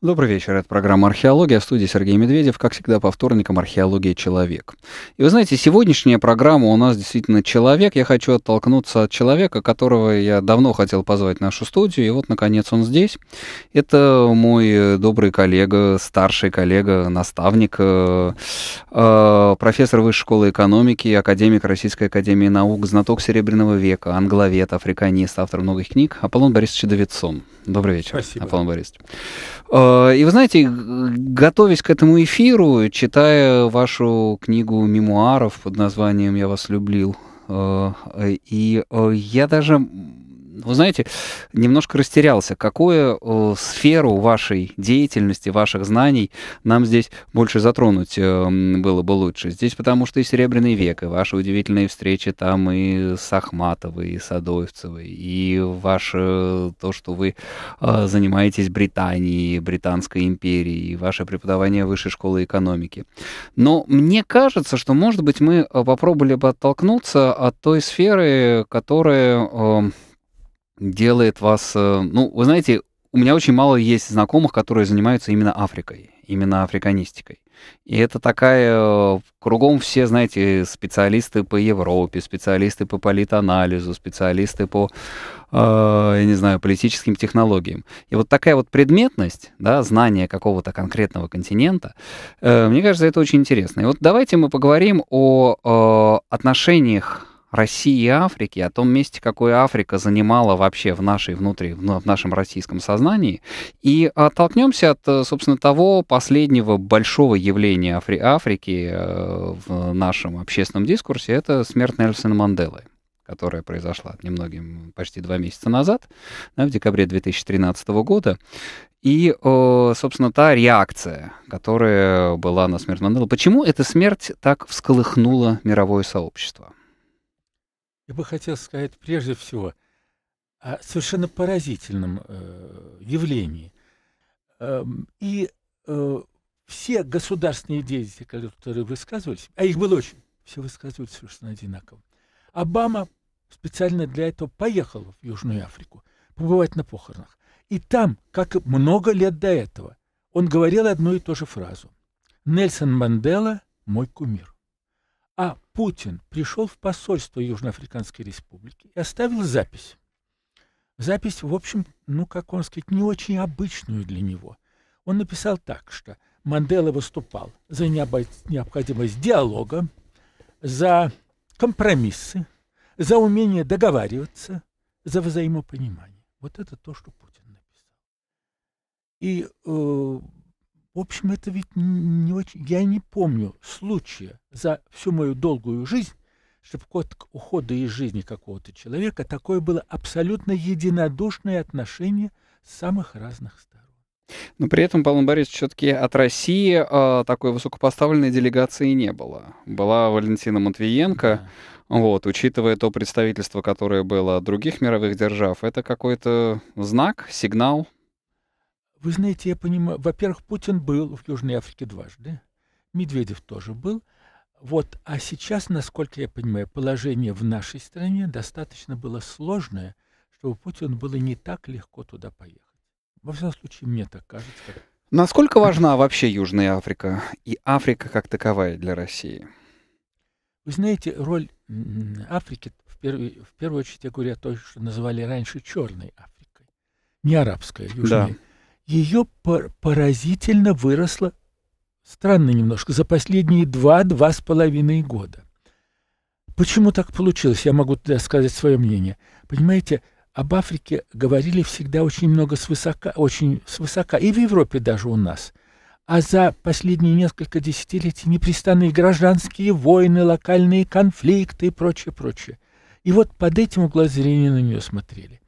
Добрый вечер, это программа «Археология», в студии Сергей Медведев, как всегда, по вторникам «Археология. Человек». И вы знаете, сегодняшняя программа у нас действительно «Человек». Я хочу оттолкнуться от человека, которого я давно хотел позвать в нашу студию, и вот, наконец, он здесь. Это мой добрый коллега, старший коллега, наставник, э, э, профессор Высшей школы экономики, академик Российской академии наук, знаток Серебряного века, англовед, африканист, автор многих книг, Аполлон Борисович Давидсон. Добрый вечер, Спасибо. Аполлон Борисович. Э, Э, и вы знаете, готовясь к этому эфиру, читая вашу книгу мемуаров под названием «Я вас любил», э, и э, я даже вы знаете, немножко растерялся. Какую э, сферу вашей деятельности, ваших знаний нам здесь больше затронуть э, было бы лучше? Здесь потому что и Серебряный век, и ваши удивительные встречи там и с Ахматовой, и с и ваше то, что вы э, занимаетесь Британией, Британской империей, и ваше преподавание Высшей школы экономики. Но мне кажется, что, может быть, мы э, попробовали бы оттолкнуться от той сферы, которая... Э, делает вас... Э, ну, вы знаете, у меня очень мало есть знакомых, которые занимаются именно Африкой, именно африканистикой. И это такая... Э, кругом все, знаете, специалисты по Европе, специалисты по политанализу, специалисты по, э, я не знаю, политическим технологиям. И вот такая вот предметность, да, знание какого-то конкретного континента, э, мне кажется, это очень интересно. И вот давайте мы поговорим о э, отношениях России и Африки, о том месте, какое Африка занимала вообще в нашей внутри, в нашем российском сознании, и оттолкнемся от, э, собственно, того последнего большого явления Афри Африки э, в нашем общественном дискурсе, это смерть Нельсона Манделы которая произошла немногим почти два месяца назад, да, в декабре 2013 года. И, э, собственно, та реакция, которая была на смерть Манделы. Почему эта смерть так всколыхнула мировое сообщество? я бы хотел сказать прежде всего о совершенно поразительном э, явлении. Э, и э, все государственные деятели, которые высказывались, а их было очень, все высказывались совершенно одинаково. Обама специально для этого поехал в Южную Африку побывать на похоронах. И там, как много лет до этого, он говорил одну и ту же фразу. «Нельсон Мандела – мой кумир». Путин пришел в посольство Южноафриканской Республики и оставил запись. Запись, в общем, ну, как он сказать, не очень обычную для него. Он написал так, что Мандела выступал за необходимость диалога, за компромиссы, за умение договариваться, за взаимопонимание. Вот это то, что Путин написал. И э, в общем, это ведь не очень... Я не помню случая за всю мою долгую жизнь, чтобы к уходу из жизни какого-то человека такое было абсолютно единодушное отношение с самых разных сторон. Но при этом, Павел Борисович, все-таки от России э, такой высокопоставленной делегации не было. Была Валентина Матвиенко, да. Вот, учитывая то представительство, которое было других мировых держав, это какой-то знак, сигнал, вы знаете, я понимаю, во-первых, Путин был в Южной Африке дважды, Медведев тоже был. Вот, а сейчас, насколько я понимаю, положение в нашей стране достаточно было сложное, чтобы Путину было не так легко туда поехать. Во всяком случае, мне так кажется. Насколько важна вообще Южная Африка и Африка как таковая для России? Вы знаете, роль Африки, в первую, в первую очередь, я говорю о том, что называли раньше Черной Африкой, не арабская, а Южная. Да. Ее пар поразительно выросло, странно немножко, за последние два-два с половиной года. Почему так получилось, я могу тогда сказать свое мнение. Понимаете, об Африке говорили всегда очень много свысока, очень свысока, и в Европе даже у нас. А за последние несколько десятилетий непрестанные гражданские войны, локальные конфликты и прочее, прочее. И вот под этим угла зрения на нее смотрели.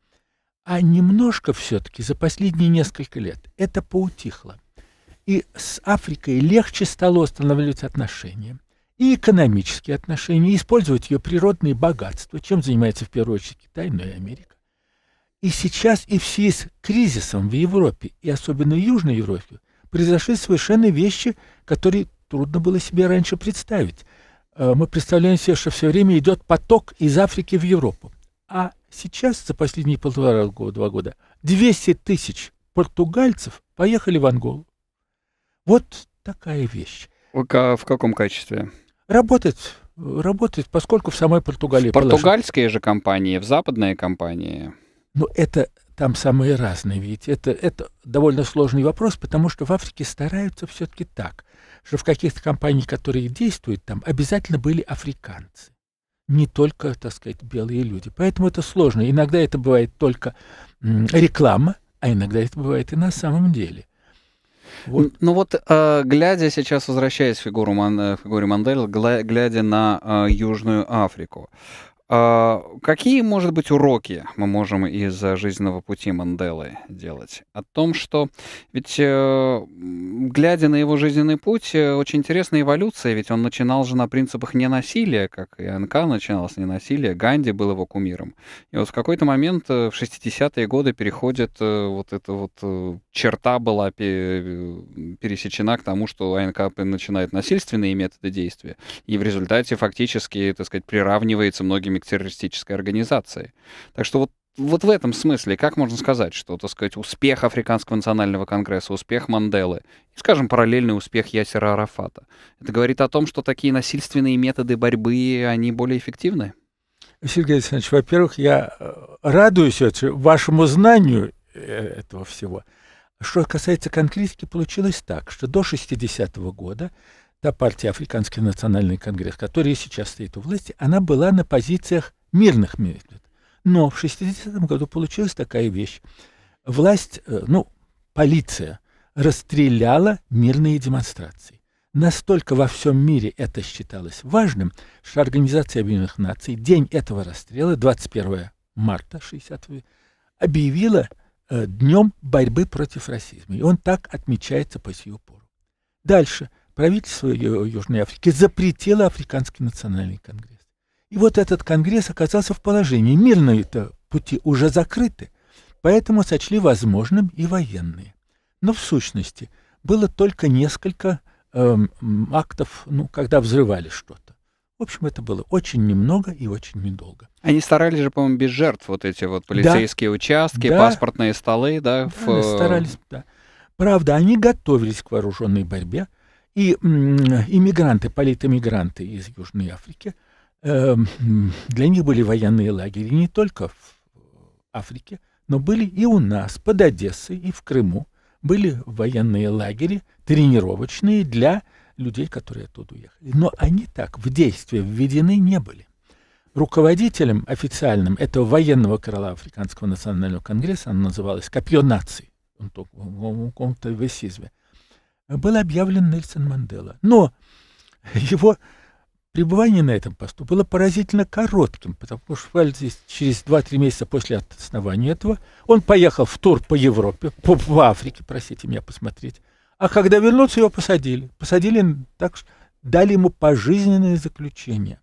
А немножко все-таки за последние несколько лет это поутихло. И с Африкой легче стало устанавливать отношения. И экономические отношения, и использовать ее природные богатства, чем занимается в первую очередь Китай, но и Америка. И сейчас и в связи с кризисом в Европе, и особенно в Южной Европе, произошли совершенно вещи, которые трудно было себе раньше представить. Э, мы представляем себе, что все время идет поток из Африки в Европу. А сейчас, за последние полтора года, два года, 200 тысяч португальцев поехали в Анголу. Вот такая вещь. В, каком качестве? Работает, работает, поскольку в самой Португалии... В португальские положено. же компании, в западные компании. Ну, это там самые разные, видите. Это, это довольно сложный вопрос, потому что в Африке стараются все-таки так, что в каких-то компаниях, которые действуют там, обязательно были африканцы не только, так сказать, белые люди. Поэтому это сложно. Иногда это бывает только реклама, а иногда это бывает и на самом деле. Вот. Ну вот, а, глядя сейчас, возвращаясь к фигуре э, Мандела, глядя на а, Южную Африку, а, какие, может быть, уроки мы можем из э, жизненного пути Манделы делать? О том, что ведь, э, глядя на его жизненный путь, э, очень интересная эволюция, ведь он начинал же на принципах ненасилия, как и НК начинал с ненасилия, Ганди был его кумиром. И вот в какой-то момент в 60-е годы переходит вот эта вот черта была пересечена к тому, что АНК начинает насильственные методы действия, и в результате фактически, так сказать, приравнивается многими к террористической организации. Так что вот вот в этом смысле, как можно сказать, что, так сказать, успех Африканского национального конгресса, успех Манделы и, скажем, параллельный успех Ясера Арафата, это говорит о том, что такие насильственные методы борьбы, они более эффективны? Сергей Александрович, во-первых, я э, радуюсь вашему знанию э, этого всего. Что касается конкретики, получилось так, что до 60 -го года та партия Африканский национальный конгресс, которая сейчас стоит у власти, она была на позициях мирных мирных. Но в 60-м году получилась такая вещь. Власть, э, ну, полиция расстреляла мирные демонстрации. Настолько во всем мире это считалось важным, что Организация Объединенных Наций день этого расстрела, 21 марта 60 объявила э, днем борьбы против расизма. И он так отмечается по сию пору. Дальше – правительство Южной Африки запретило Африканский национальный конгресс. И вот этот конгресс оказался в положении. Мирные-то пути уже закрыты, поэтому сочли возможным и военные. Но в сущности было только несколько эм, актов, ну, когда взрывали что-то. В общем, это было очень немного и очень недолго. Они старались же, по-моему, без жертв вот эти вот полицейские да. участки, да. паспортные столы, да? да в... Старались, да. Правда, они готовились к вооруженной борьбе, и иммигранты, политэмигранты из Южной Африки, эм, для них были военные лагеря не только в э, Африке, но были и у нас, под Одессой и в Крыму, были военные лагеря, тренировочные для людей, которые оттуда уехали. Но они так в действие введены не были. Руководителем официальным этого военного крыла Африканского национального конгресса, оно называлось «Копье наций», он, он, он, он, он, был объявлен Нельсон Мандела. Но его пребывание на этом посту было поразительно коротким, потому что буквально через 2-3 месяца после основания этого он поехал в тур по Европе, по, по Африке, просите меня, посмотреть. А когда вернулся, его посадили. Посадили так, что дали ему пожизненное заключение.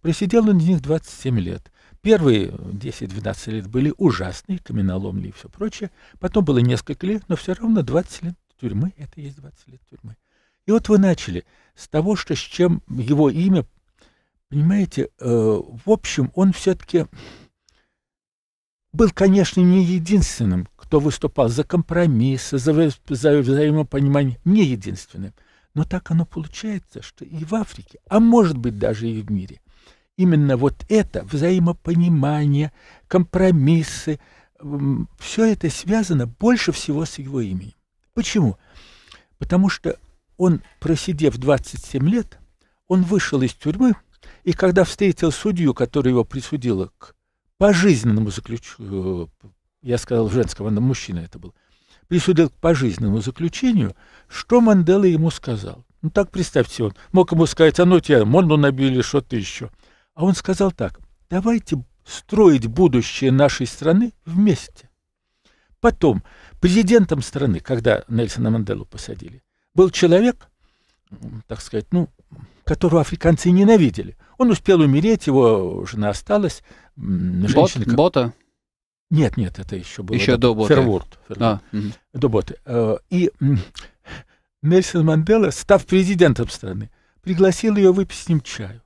Просидел он из них 27 лет. Первые 10-12 лет были ужасные, каменоломни и все прочее. Потом было несколько лет, но все равно 20 лет тюрьмы, это есть 20 лет тюрьмы. И вот вы начали с того, что с чем его имя, понимаете, э, в общем, он все-таки был, конечно, не единственным, кто выступал за компромиссы, за, за взаимопонимание, не единственным. Но так оно получается, что и в Африке, а может быть даже и в мире, именно вот это взаимопонимание, компромиссы, все это связано больше всего с его именем. Почему? Потому что он, просидев 27 лет, он вышел из тюрьмы, и когда встретил судью, которая его присудила к пожизненному заключению, э, я сказал женского, но мужчина это был, присудил к пожизненному заключению, что Мандела ему сказал. Ну так представьте, он мог ему сказать, а ну тебя Монду набили, что-то еще. А он сказал так, давайте строить будущее нашей страны вместе. Потом президентом страны, когда Нельсона Манделу посадили, был человек, так сказать, ну, которого африканцы ненавидели. Он успел умереть, его жена осталась. Женщина, Бот, Бота? Нет, нет, это еще было. Еще до, до Бота. Ферворд. А, угу. До Бота. Э, и Нельсон Мандела, став президентом страны, пригласил ее выпить с ним чаю.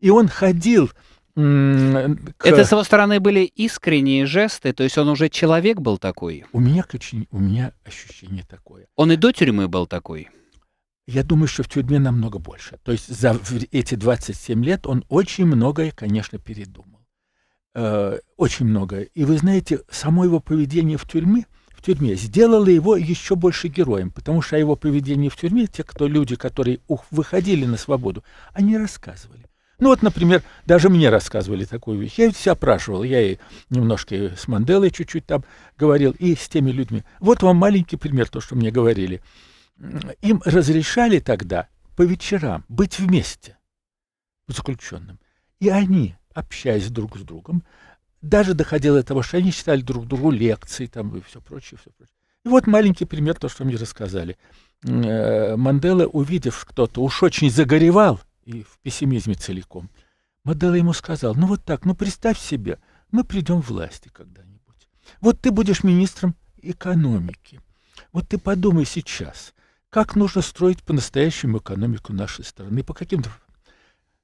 И он ходил к... Это с его стороны были искренние жесты, то есть он уже человек был такой. У меня, у меня ощущение такое. Он и до тюрьмы был такой. Я думаю, что в тюрьме намного больше. То есть за эти 27 лет он очень многое, конечно, передумал. Э, очень многое. И вы знаете, само его поведение в тюрьме, в тюрьме сделало его еще больше героем, потому что о его поведении в тюрьме те, кто люди, которые ух, выходили на свободу, они рассказывали. Ну вот, например, даже мне рассказывали такую вещь. Я ведь себя опрашивал, я и немножко с Манделой чуть-чуть там говорил, и с теми людьми. Вот вам маленький пример, то, что мне говорили. Им разрешали тогда по вечерам быть вместе заключенным. И они, общаясь друг с другом, даже доходило до того, что они читали друг другу лекции там и все прочее, все прочее. И вот маленький пример, то, что мне рассказали. Э, Мандела, увидев что-то, уж очень загоревал, и в пессимизме целиком. Мадала ему сказал, ну вот так, ну представь себе, мы придем в власти когда-нибудь. Вот ты будешь министром экономики. Вот ты подумай сейчас, как нужно строить по-настоящему экономику нашей страны, по каким-то...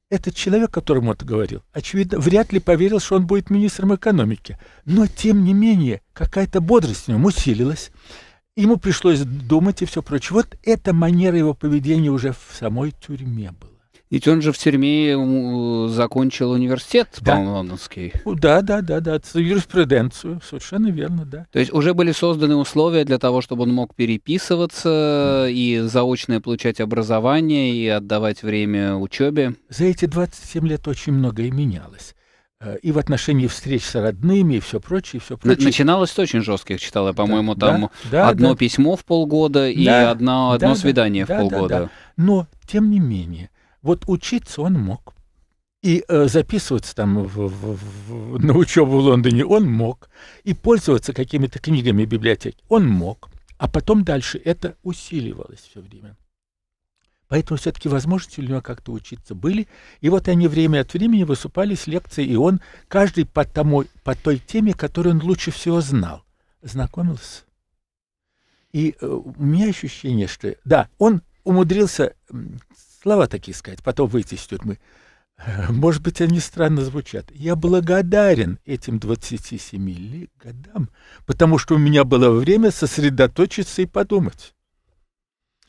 Этот человек, которому это говорил, очевидно, вряд ли поверил, что он будет министром экономики. Но, тем не менее, какая-то бодрость в нем усилилась. Ему пришлось думать и все прочее. Вот эта манера его поведения уже в самой тюрьме была. Ведь он же в тюрьме э, закончил университет, да. по-моему, лондонский. Да, да, да, да, юриспруденцию, совершенно верно, да. То есть уже были созданы условия для того, чтобы он мог переписываться и заочное получать образование и отдавать время учебе. За эти 27 лет очень многое менялось э, и в отношении встреч с родными, и все прочее, и все прочее. Начиналось очень жестко, я читал я, по-моему, да, там да, одно да. письмо в полгода и одно, одно свидание в полгода. Но, тем не менее, вот учиться он мог. И э, записываться там в, в, в, на учебу в Лондоне он мог. И пользоваться какими-то книгами библиотеки он мог. А потом дальше это усиливалось все время. Поэтому все-таки возможности у него как-то учиться были. И вот они время от времени выступали с лекцией, и он каждый по, тому, по той теме, которую он лучше всего знал, знакомился. И э, у меня ощущение, что да, он умудрился слова такие сказать, потом выйти из тюрьмы. Может быть, они странно звучат. Я благодарен этим 27 лет, годам, потому что у меня было время сосредоточиться и подумать.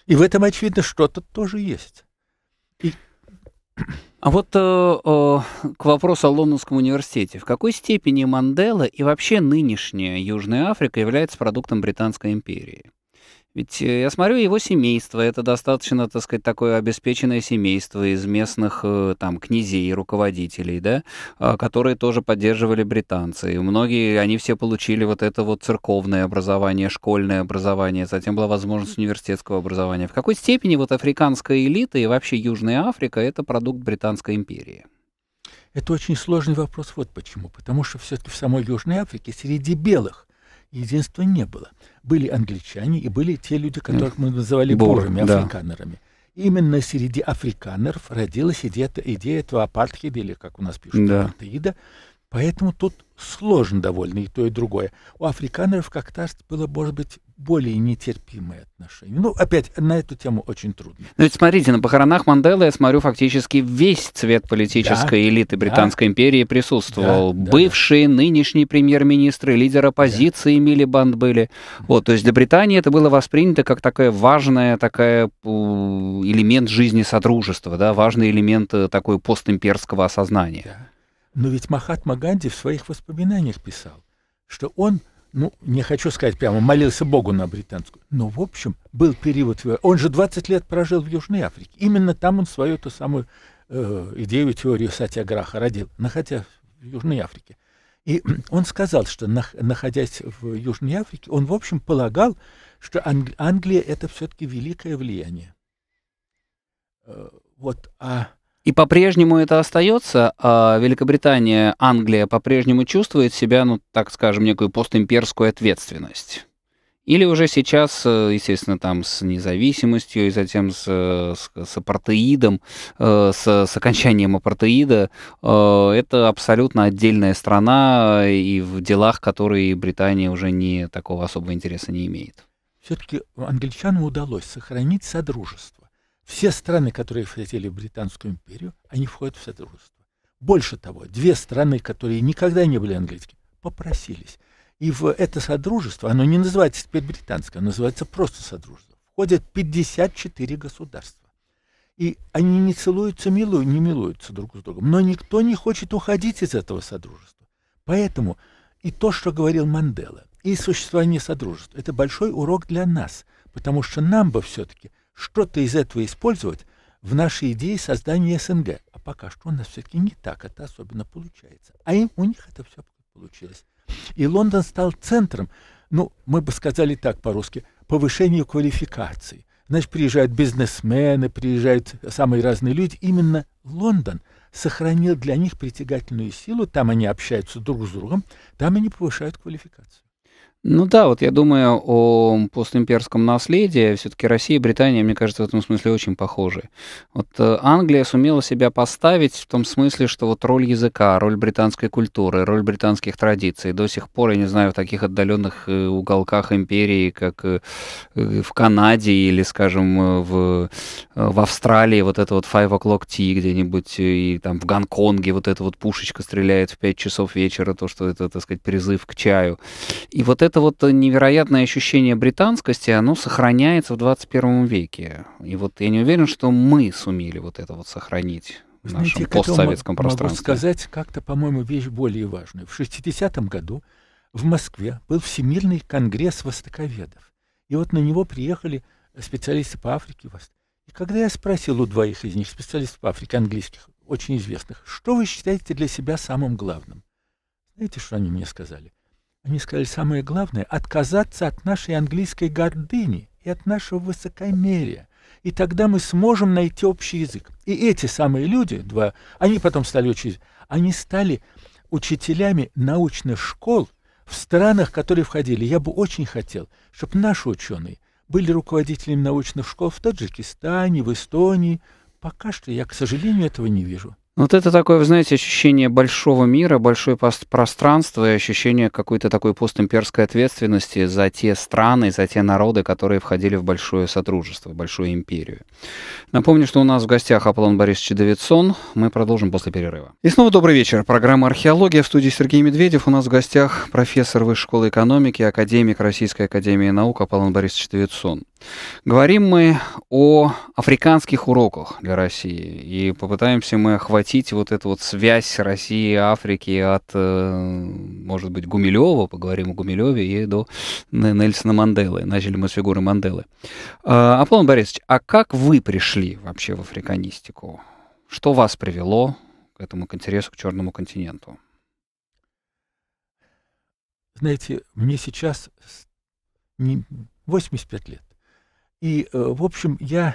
И в этом, очевидно, что-то тоже есть. И... А вот э, э, к вопросу о Лондонском университете. В какой степени Мандела и вообще нынешняя Южная Африка является продуктом Британской империи? Ведь э, я смотрю, его семейство, это достаточно, так сказать, такое обеспеченное семейство из местных э, там князей, руководителей, да, а, которые тоже поддерживали британцы. И многие, они все получили вот это вот церковное образование, школьное образование, затем была возможность университетского образования. В какой степени вот африканская элита и вообще Южная Африка — это продукт Британской империи? Это очень сложный вопрос, вот почему. Потому что все-таки в самой Южной Африке среди белых – единства не было. Были англичане и были те люди, которых мы называли бурами, африканерами. Именно среди африканеров родилась идея, идея этого апартхеда, или, как у нас пишут, да. апартеида, Поэтому тут сложно довольно и то, и другое. У африканеров как Актасту было, может быть, более нетерпимые отношения. Ну, опять, на эту тему очень трудно. Но ну, ведь смотрите, на похоронах Манделы, я смотрю, фактически весь цвет политической да, элиты Британской да, империи присутствовал. Да, Бывшие, да, нынешние премьер-министры, лидер оппозиции да. Мили были. Вот, то есть для Британии это было воспринято как такая важная, такая элемент жизни содружества, да, важный элемент э, такой постимперского осознания. Да. Но ведь Махатма Ганди в своих воспоминаниях писал, что он, ну, не хочу сказать прямо, молился Богу на британскую, но, в общем, был период... Он же 20 лет прожил в Южной Африке. Именно там он свою ту самую э, идею, теорию Сатьяграха родил, находя в Южной Африке. И он сказал, что, находясь в Южной Африке, он, в общем, полагал, что Англия — это все-таки великое влияние. Э, вот, а и по-прежнему это остается. А Великобритания, Англия по-прежнему чувствует себя, ну, так скажем, некую постимперскую ответственность. Или уже сейчас, э, естественно, там с независимостью и затем с, э, с, с апартеидом, э, с, с окончанием апартеида, это абсолютно отдельная страна и в делах, которые Британия уже не такого особого интереса не имеет. Все-таки англичанам удалось сохранить содружество. Все страны, которые хотели Британскую империю, они входят в содружество. Больше того, две страны, которые никогда не были английскими, попросились. И в это содружество, оно не называется теперь британское, оно называется просто содружество, входят 54 государства. И они не целуются, милую, не милуются друг с другом. Но никто не хочет уходить из этого содружества. Поэтому и то, что говорил Мандела, и существование содружества, это большой урок для нас, потому что нам бы все-таки – что-то из этого использовать в нашей идее создания СНГ. А пока что у нас все-таки не так это особенно получается. А им, у них это все получилось. И Лондон стал центром, ну, мы бы сказали так по-русски, повышения квалификации. Значит, приезжают бизнесмены, приезжают самые разные люди. Именно Лондон сохранил для них притягательную силу. Там они общаются друг с другом, там они повышают квалификацию. Ну да, вот я думаю о постимперском наследии. Все-таки Россия и Британия, мне кажется, в этом смысле очень похожи. Вот э, Англия сумела себя поставить в том смысле, что вот роль языка, роль британской культуры, роль британских традиций до сих пор, я не знаю, в таких отдаленных э, уголках империи, как э, в Канаде или, скажем, в, в Австралии вот это вот Five O'Clock Tea где-нибудь, и там в Гонконге вот эта вот пушечка стреляет в 5 часов вечера, то, что это, так сказать, призыв к чаю. И вот это это вот невероятное ощущение британскости, оно сохраняется в 21 веке. И вот я не уверен, что мы сумели вот это вот сохранить в Знаете, нашем постсоветском пространстве. Могу сказать как-то, по-моему, вещь более важную. В 60-м году в Москве был Всемирный конгресс востоковедов. И вот на него приехали специалисты по Африке. И когда я спросил у двоих из них, специалистов по Африке, английских, очень известных, что вы считаете для себя самым главным? Знаете, что они мне сказали? Они сказали самое главное — отказаться от нашей английской гордыни и от нашего высокомерия. И тогда мы сможем найти общий язык. И эти самые люди, два, они потом стали учить, они стали учителями научных школ в странах, которые входили. Я бы очень хотел, чтобы наши ученые были руководителями научных школ в Таджикистане, в Эстонии. Пока что я, к сожалению, этого не вижу. Вот это такое, вы знаете, ощущение большого мира, большое пространство и ощущение какой-то такой постимперской ответственности за те страны, за те народы, которые входили в большое сотрудничество, в большую империю. Напомню, что у нас в гостях Аполлон Борисович Давидсон. Мы продолжим после перерыва. И снова добрый вечер. Программа «Археология» в студии Сергей Медведев. У нас в гостях профессор Высшей школы экономики, академик Российской академии наук Аполлон Борисович Давидсон. Говорим мы о африканских уроках для России, и попытаемся мы охватить вот эту вот связь России и Африки от, э, может быть, Гумилева, поговорим о Гумилеве, и до Нельсона Манделы. Начали мы с фигуры Манделы. А, Аполлон Борисович, а как вы пришли вообще в африканистику? Что вас привело к этому к интересу к Черному континенту? Знаете, мне сейчас не 85 лет. И, э, в общем, я,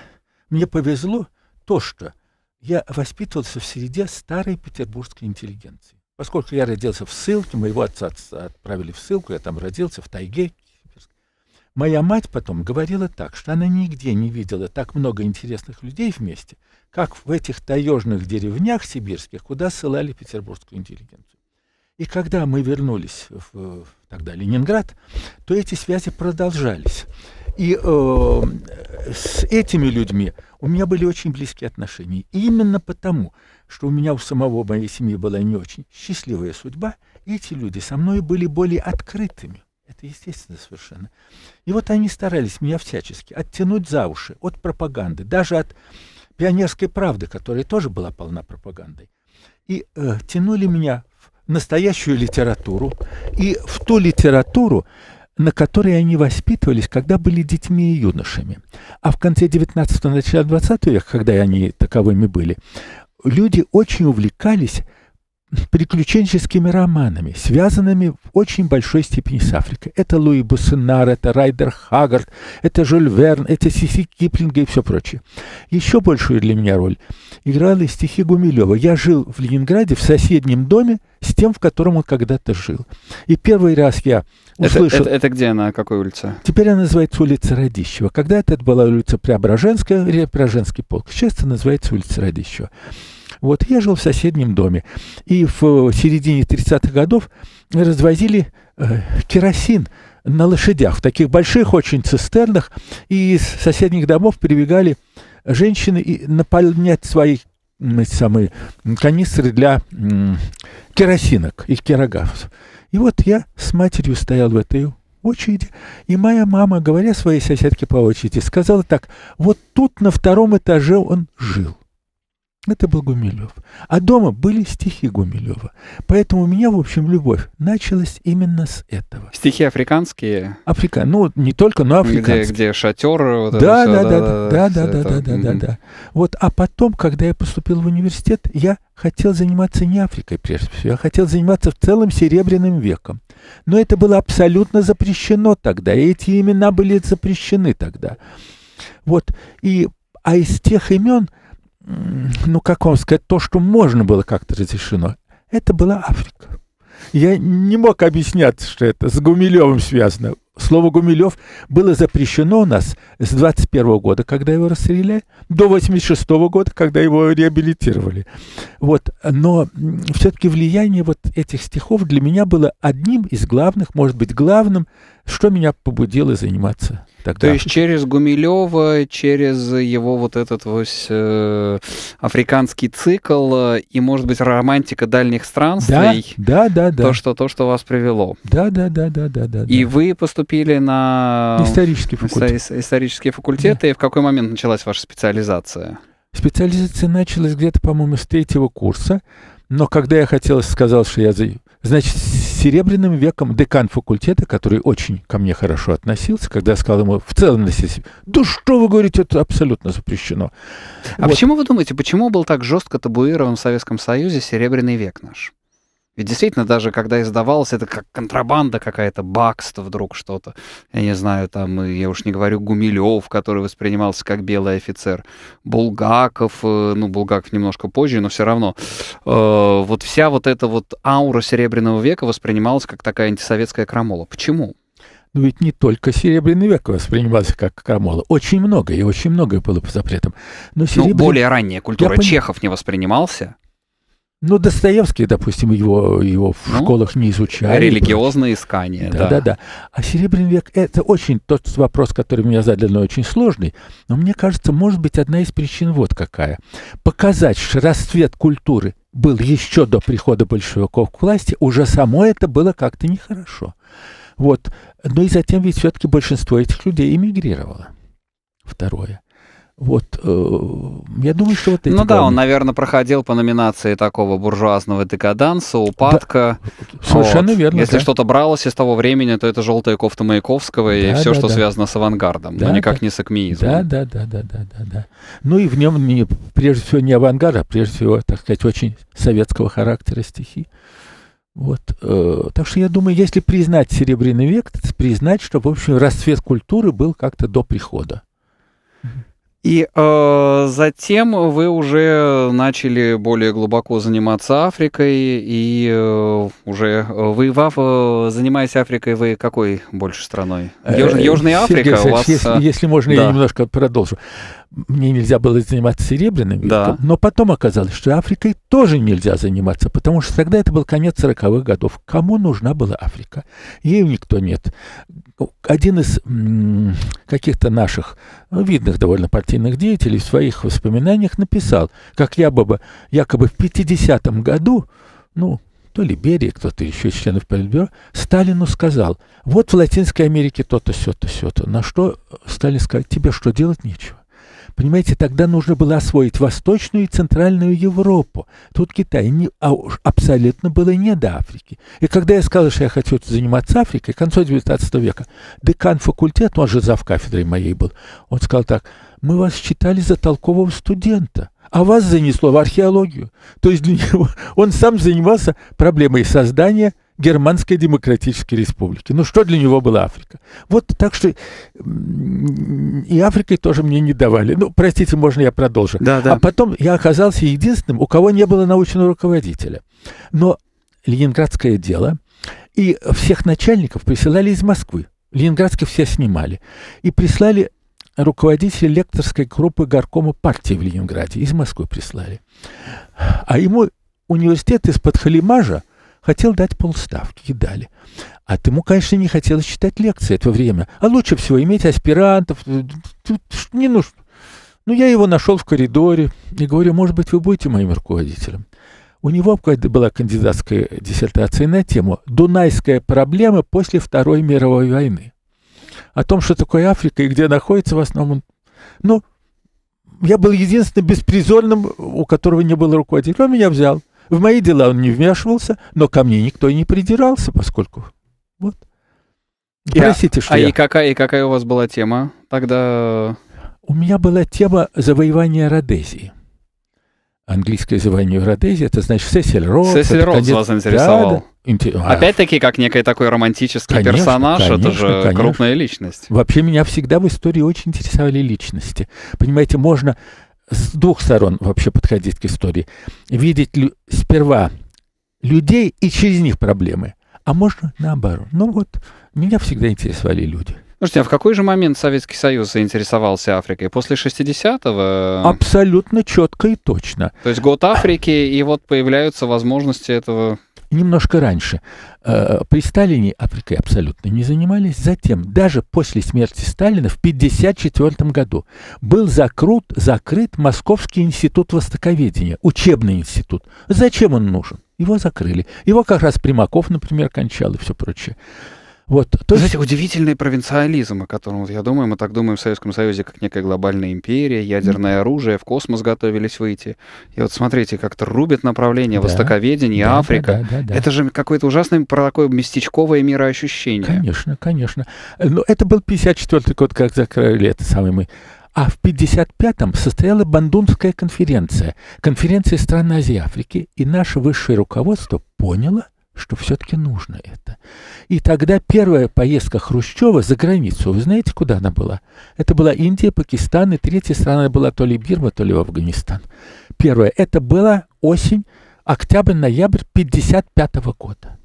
мне повезло то, что я воспитывался в среде старой петербургской интеллигенции. Поскольку я родился в ссылке, моего отца отправили в ссылку, я там родился, в тайге. Моя мать потом говорила так, что она нигде не видела так много интересных людей вместе, как в этих таежных деревнях сибирских, куда ссылали петербургскую интеллигенцию. И когда мы вернулись в тогда Ленинград, то эти связи продолжались. И э, с этими людьми у меня были очень близкие отношения. И именно потому, что у меня у самого моей семьи была не очень счастливая судьба, эти люди со мной были более открытыми. Это естественно совершенно. И вот они старались меня всячески оттянуть за уши от пропаганды, даже от пионерской правды, которая тоже была полна пропагандой. И э, тянули меня в настоящую литературу и в ту литературу, на которой они воспитывались, когда были детьми и юношами. А в конце 19-го, начале 20 века, когда они таковыми были, люди очень увлекались приключенческими романами, связанными в очень большой степени с Африкой. Это Луи Буссенар, это Райдер Хаггард, это Жюль Верн, это Сиси Киплинга и все прочее. Еще большую для меня роль играли стихи Гумилева. Я жил в Ленинграде в соседнем доме с тем, в котором он когда-то жил. И первый раз я услышал... Это, это, это где она, какой улице? Теперь она называется улица Радищева. Когда-то это была улица Преображенская, Преображенский полк. Сейчас это называется улица Радищева. Вот я жил в соседнем доме. И в э, середине 30-х годов развозили э, керосин на лошадях, в таких больших очень цистернах. И из соседних домов прибегали женщины и наполнять свои эти самые канистры для керосинок и керографов. И вот я с матерью стоял в этой очереди, и моя мама, говоря своей соседке по очереди, сказала так, вот тут на втором этаже он жил. Это был Гумилев. А дома были стихи Гумилева. Поэтому у меня, в общем, любовь началась именно с этого. Стихи африканские? Африка, ну не только, но африканские. Где, где шатер? Вот да, это да, все, да, да, да, да, да, да, да, да, да, да. Вот, а потом, когда я поступил в университет, я хотел заниматься не Африкой прежде всего, я хотел заниматься в целом Серебряным веком. Но это было абсолютно запрещено тогда, и эти имена были запрещены тогда. Вот, и, а из тех имен, ну, как вам сказать, то, что можно было как-то разрешено, это была Африка. Я не мог объяснять, что это с Гумилевым связано. Слово «Гумилев» было запрещено у нас с 21 года, когда его расстреляли, до 86 года, когда его реабилитировали. Вот. Но все-таки влияние вот этих стихов для меня было одним из главных, может быть, главным что меня побудило заниматься тогда. То есть через Гумилева, через его вот этот вот э, африканский цикл э, и, может быть, романтика дальних странствий. Да, да, да, да. То, что, то, что вас привело. Да, да, да, да, да, да. И да. вы поступили на... Исторический факультет. Истор- исторический факультет. Да. И в какой момент началась ваша специализация? Специализация началась где-то, по-моему, с третьего курса. Но когда я хотел, сказал, что я Значит, с Серебряным веком декан факультета, который очень ко мне хорошо относился, когда я сказал ему в целом на сессии, да что вы говорите, это абсолютно запрещено. А вот. почему вы думаете, почему был так жестко табуирован в Советском Союзе Серебряный век наш? Ведь действительно, даже когда издавалось, это как контрабанда какая-то, бакс то вдруг что-то. Я не знаю, там, э, я уж не говорю, Гумилев, который воспринимался как белый офицер, Булгаков, э, ну, Булгаков немножко позже, но все равно. Э, вот вся вот эта вот аура Серебряного века воспринималась как такая антисоветская крамола. Почему? Но ну, ведь не только Серебряный век воспринимался как крамола. Очень много, и очень многое было по запретам. Но ну, серебряный... Ну, более ранняя культура. Я Чехов пон... не воспринимался? Ну, Достоевский, допустим, его, его в ну, школах не изучали. Религиозное искание, да, да. Да, да. А Серебряный век – это очень тот вопрос, который меня задан, очень сложный. Но мне кажется, может быть, одна из причин вот какая. Показать, что расцвет культуры был еще до прихода большевиков к власти, уже само это было как-то нехорошо. Вот. Но и затем ведь все-таки большинство этих людей эмигрировало. Второе. Вот, э, я думаю, что вот эти. Ну да, главные... он, наверное, проходил по номинации такого буржуазного декаданса, упадка. Да, совершенно вот. верно. Если да. что-то бралось из того времени, то это желтая кофта Маяковского да, и все, да, что да. связано с авангардом, ну, да, но никак да. не с акмеизмом. Да, да, да, да, да, да, да. Ну и в нем не, прежде всего не авангард, а прежде всего, так сказать, очень советского характера стихи. Вот, э, так что я думаю, если признать Серебряный век, признать, что, в общем, расцвет культуры был как-то до прихода и э, затем вы уже начали более глубоко заниматься Африкой, и э, уже э, воевав, э, занимаясь Африкой, вы какой больше страной? Юж, э, Южная Африка Сергей у вас... Если, э, если можно, да. я немножко продолжу мне нельзя было заниматься серебряным веком, но потом оказалось, что Африкой тоже нельзя заниматься, потому что тогда это был конец 40-х годов. Кому нужна была Африка? Ею никто нет. Один из каких-то наших ну, видных довольно партийных деятелей в своих воспоминаниях написал, как якобы, якобы в 50-м году, ну, то ли Берия, кто-то еще из членов Политбюро, Сталину сказал, вот в Латинской Америке то-то, все-то, все-то. На что Сталин сказал, тебе что, делать нечего? Понимаете, тогда нужно было освоить Восточную и Центральную Европу. Тут Китай не, а уж абсолютно было не до Африки. И когда я сказал, что я хочу заниматься Африкой, к концу 19 века, декан факультета, он же зав кафедрой моей был, он сказал так, мы вас считали за толкового студента, а вас занесло в археологию. То есть для него он сам занимался проблемой создания – Германской Демократической Республики. Ну что для него была Африка? Вот так что и Африкой тоже мне не давали. Ну, простите, можно я продолжу? Да, да. А потом я оказался единственным, у кого не было научного руководителя. Но ленинградское дело и всех начальников присылали из Москвы. Ленинградских все снимали. И прислали руководителя лекторской группы горкома партии в Ленинграде. Из Москвы прислали. А ему университет из-под Халимажа – Хотел дать полставки, и дали. А ты ему, конечно, не хотелось читать лекции это время. А лучше всего иметь аспирантов. Тут не нужно. Ну, я его нашел в коридоре и говорю, может быть, вы будете моим руководителем. У него была кандидатская диссертация на тему «Дунайская проблема после Второй мировой войны». О том, что такое Африка и где находится в основном. Ну, я был единственным беспризорным, у которого не было руководителя. Он меня взял. В мои дела он не вмешивался, но ко мне никто и не придирался, поскольку... Вот. И, Простите, а, что а я... и какая и какая у вас была тема тогда? У меня была тема завоевания Родезии. Английское завоевание Родезии, это значит Сесиль Роуз. Сесиль Роуз конец... вас интересовал. Да, да. Инте... А. Опять-таки, как некий такой романтический конечно, персонаж, конечно, это же конечно. крупная личность. Вообще меня всегда в истории очень интересовали личности. Понимаете, можно с двух сторон вообще подходить к истории. Видеть лю- сперва людей и через них проблемы. А можно наоборот. Ну вот, меня всегда интересовали люди. Слушайте, а в какой же момент Советский Союз заинтересовался Африкой? После 60-го? Абсолютно четко и точно. То есть год Африки, и вот появляются возможности этого немножко раньше. Э, при Сталине Африкой абсолютно не занимались. Затем, даже после смерти Сталина в 1954 году был закрут, закрыт Московский институт востоковедения, учебный институт. Зачем он нужен? Его закрыли. Его как раз Примаков, например, кончал и все прочее. Вот, то есть... Знаете, удивительный провинциализм, о котором, я думаю, мы так думаем в Советском Союзе, как некая глобальная империя, ядерное mm. оружие, в космос готовились выйти. И вот смотрите, как-то рубят направление да, востоковедение, да, Африка. Да, да, да, да. Это же какое-то ужасное про такое местечковое мироощущение. Конечно, конечно. Но это был 54-й год, как закрыли это самый мы. А в 55-м состояла Бандунская конференция, конференция стран Азии и Африки, и наше высшее руководство поняло – что все-таки нужно это. И тогда первая поездка Хрущева за границу, вы знаете, куда она была? Это была Индия, Пакистан, и третья страна была то ли Бирма, то ли Афганистан. Первое, это была осень, октябрь-ноябрь 1955 года.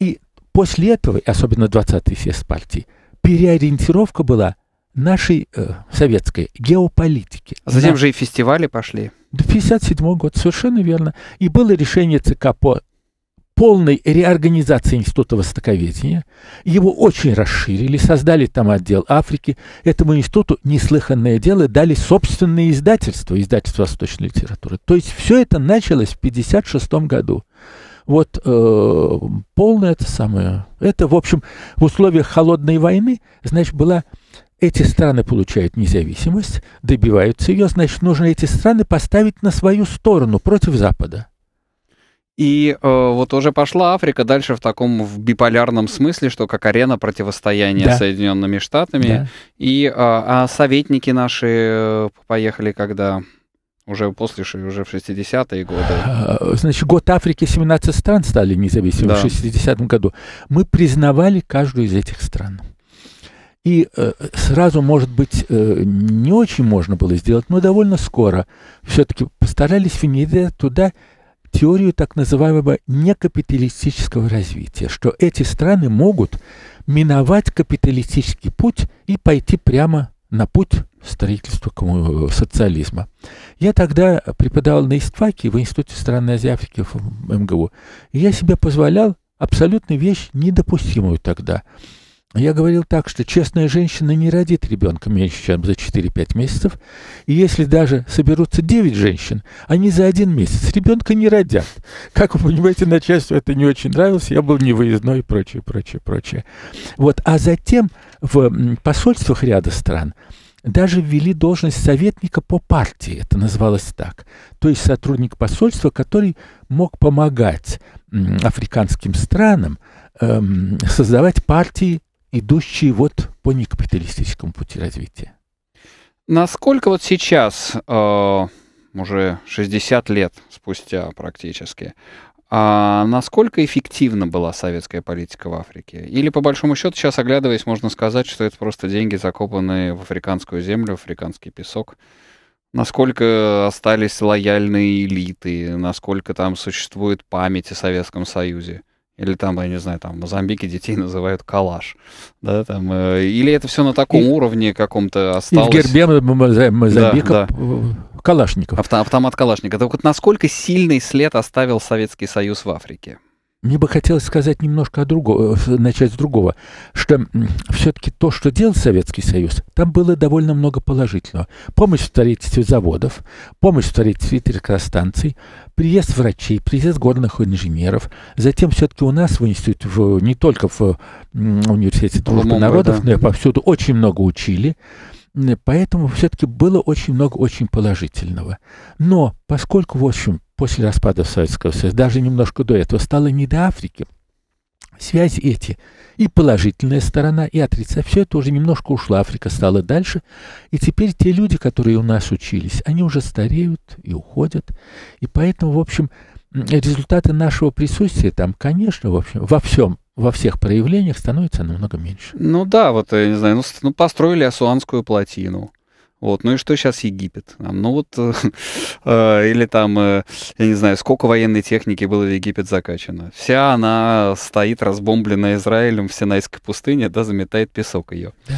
И после этого, особенно 20-й съезд партии, переориентировка была нашей э, советской геополитики. А Затем На... же и фестивали пошли. 1957 год, совершенно верно. И было решение ЦК по полной реорганизации Института Востоковедения. Его очень расширили, создали там отдел Африки. Этому институту неслыханное дело дали собственное издательство, издательство восточной литературы. То есть все это началось в 1956 году. Вот э, полное это самое. Это, в общем, в условиях холодной войны, значит, была эти страны получают независимость, добиваются ее, значит, нужно эти страны поставить на свою сторону против Запада. И э, вот уже пошла Африка дальше в таком в биполярном смысле, что как арена противостояния да. Соединенными Штатами. Да. И э, а советники наши э, поехали когда? Уже после, уже в 60-е годы. А, значит, год Африки 17 стран стали независимыми да. в 60-м году. Мы признавали каждую из этих стран. И э, сразу, может быть, э, не очень можно было сделать, но довольно скоро все-таки постарались Финидия туда теорию так называемого некапиталистического развития, что эти страны могут миновать капиталистический путь и пойти прямо на путь строительства э, социализма. Я тогда преподавал на ИСТФАКе в Институте стран Азии Африки в МГУ. И я себе позволял абсолютно вещь недопустимую тогда – я говорил так, что честная женщина не родит ребенка меньше, чем за 4-5 месяцев, и если даже соберутся 9 женщин, они за один месяц ребенка не родят. Как вы понимаете, начальству это не очень нравилось, я был невыездной и прочее, прочее, прочее. Вот, а затем в посольствах ряда стран даже ввели должность советника по партии, это называлось так, то есть сотрудник посольства, который мог помогать африканским странам эм, создавать партии идущие вот по некапиталистическому пути развития. Насколько вот сейчас, э, уже 60 лет спустя практически, а насколько эффективна была советская политика в Африке? Или, по большому счету, сейчас оглядываясь, можно сказать, что это просто деньги, закопанные в африканскую землю, в африканский песок? Насколько остались лояльные элиты? Насколько там существует память о Советском Союзе? Или там, я не знаю, там в Мозамбике детей называют калаш. Да, там, э, или это все на таком и, уровне каком-то осталось. И в гербе Мозамбика да, да. Э, калашников. Авто, автомат калашника. Так вот насколько сильный след оставил Советский Союз в Африке? мне бы хотелось сказать немножко о другом, э, начать с другого, что все-таки то, что делал Советский Союз, там было довольно много положительного. Помощь в строительстве заводов, помощь в строительстве электростанций, приезд врачей, приезд горных инженеров. Затем все-таки у нас в институте, в, не только в, в университете дружбы народов, да. но и повсюду очень много учили. Поэтому все-таки было очень много очень положительного. Но поскольку, в общем, после распада Советского Союза, даже немножко до этого, стало не до Африки, связи эти, и положительная сторона, и отрицательная, все это уже немножко ушло, Африка стала дальше, и теперь те люди, которые у нас учились, они уже стареют и уходят, и поэтому, в общем, результаты нашего присутствия там, конечно, в общем, во всем во всех проявлениях становится намного меньше. Ну да, вот, э, я не знаю, ну, ну, построили Асуанскую плотину. Вот, ну и что сейчас Египет? Ну вот, э, э, или там, э, я не знаю, сколько военной техники было в Египет закачано. Вся она стоит разбомбленная Израилем в Синайской пустыне, да, заметает песок ее. Да.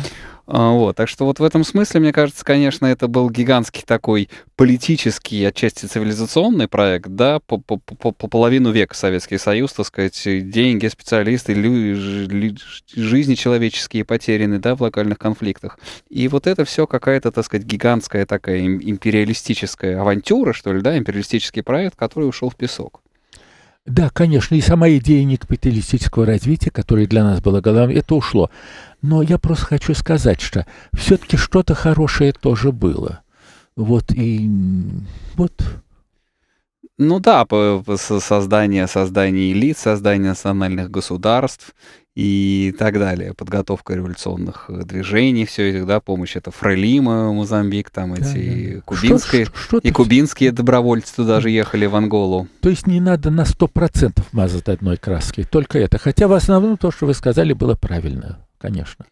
А, вот, так что вот в этом смысле, мне кажется, конечно, это был гигантский такой политический, отчасти цивилизационный проект, да, по, по, по, по половину века Советский Союз, так сказать, деньги, специалисты, лю, жизни человеческие потеряны, да, в локальных конфликтах. И вот это все какая-то, так сказать, гигантская такая империалистическая авантюра, что ли, да, империалистический проект, который ушел в песок. Да, конечно, и сама идея некапиталистического развития, которая для нас была головой, это ушло. Но я просто хочу сказать, что все-таки что-то хорошее тоже было. Вот и вот. Ну да, создание, создание элит, создание национальных государств, и так далее. Подготовка революционных э, движений, все это, да, помощь это Фрелима, э, Мозамбик, там да, эти да. кубинские, что, что, что и кубинские добровольцы туда же ехали в Анголу. То есть не надо на 100% мазать одной краской, только это. Хотя в основном то, что вы сказали, было правильно, конечно.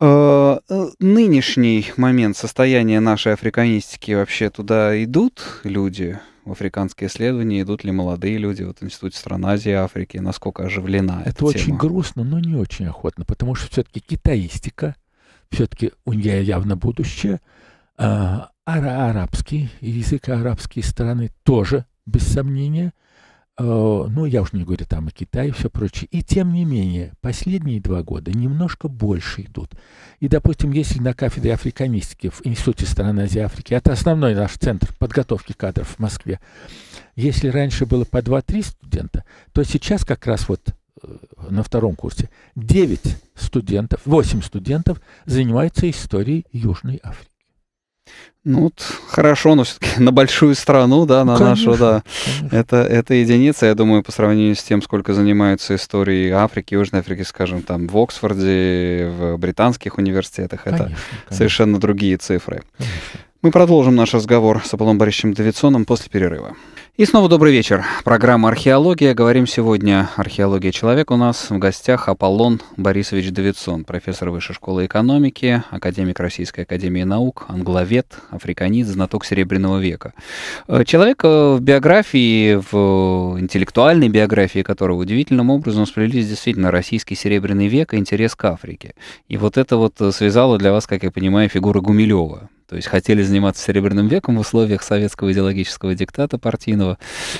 Э, нынешний момент состояния нашей африканистики вообще туда идут люди? в африканские исследования, идут ли молодые люди вот, в Институте стран Азии и Африки, насколько оживлена Это эта очень грустно, но не очень охотно, потому что все-таки китаистика, все-таки у нее явно будущее, а, арабский, язык арабские страны тоже, без сомнения – Э, ну, я уж не говорю там и Китай и все прочее. И тем не менее, последние два года немножко больше идут. И, допустим, если на кафедре африканистики в Институте стран Азии и Африки, это основной наш центр подготовки кадров в Москве, если раньше было по 2-3 студента, то сейчас как раз вот э, на втором курсе 9 студентов, 8 студентов занимаются историей Южной Африки. Ну, вот, хорошо, но все-таки на большую страну, да, на конечно, ну, нашу, да. Это, это единица, я думаю, по сравнению с тем, сколько занимаются историей Африки, Южной Африки, скажем, там в Оксфорде, в британских университетах, конечно, это конечно. совершенно другие цифры. Конечно. Мы продолжим наш разговор с Аполлоном Борисовичем Давидсоном после перерыва. И снова добрый вечер. Программа «Археология». Говорим сегодня «Археология. Человек». У нас в гостях Аполлон Борисович Давидсон, профессор Высшей школы экономики, академик Российской академии наук, англовед, африканист, знаток Серебряного века. Э, человек э, в биографии, в интеллектуальной биографии которого удивительным образом сплелись действительно российский Серебряный век и интерес к Африке. И вот это вот э, связало для вас, как я понимаю, фигура Гумилева, то есть хотели заниматься Серебряным веком в условиях советского идеологического диктата партийного.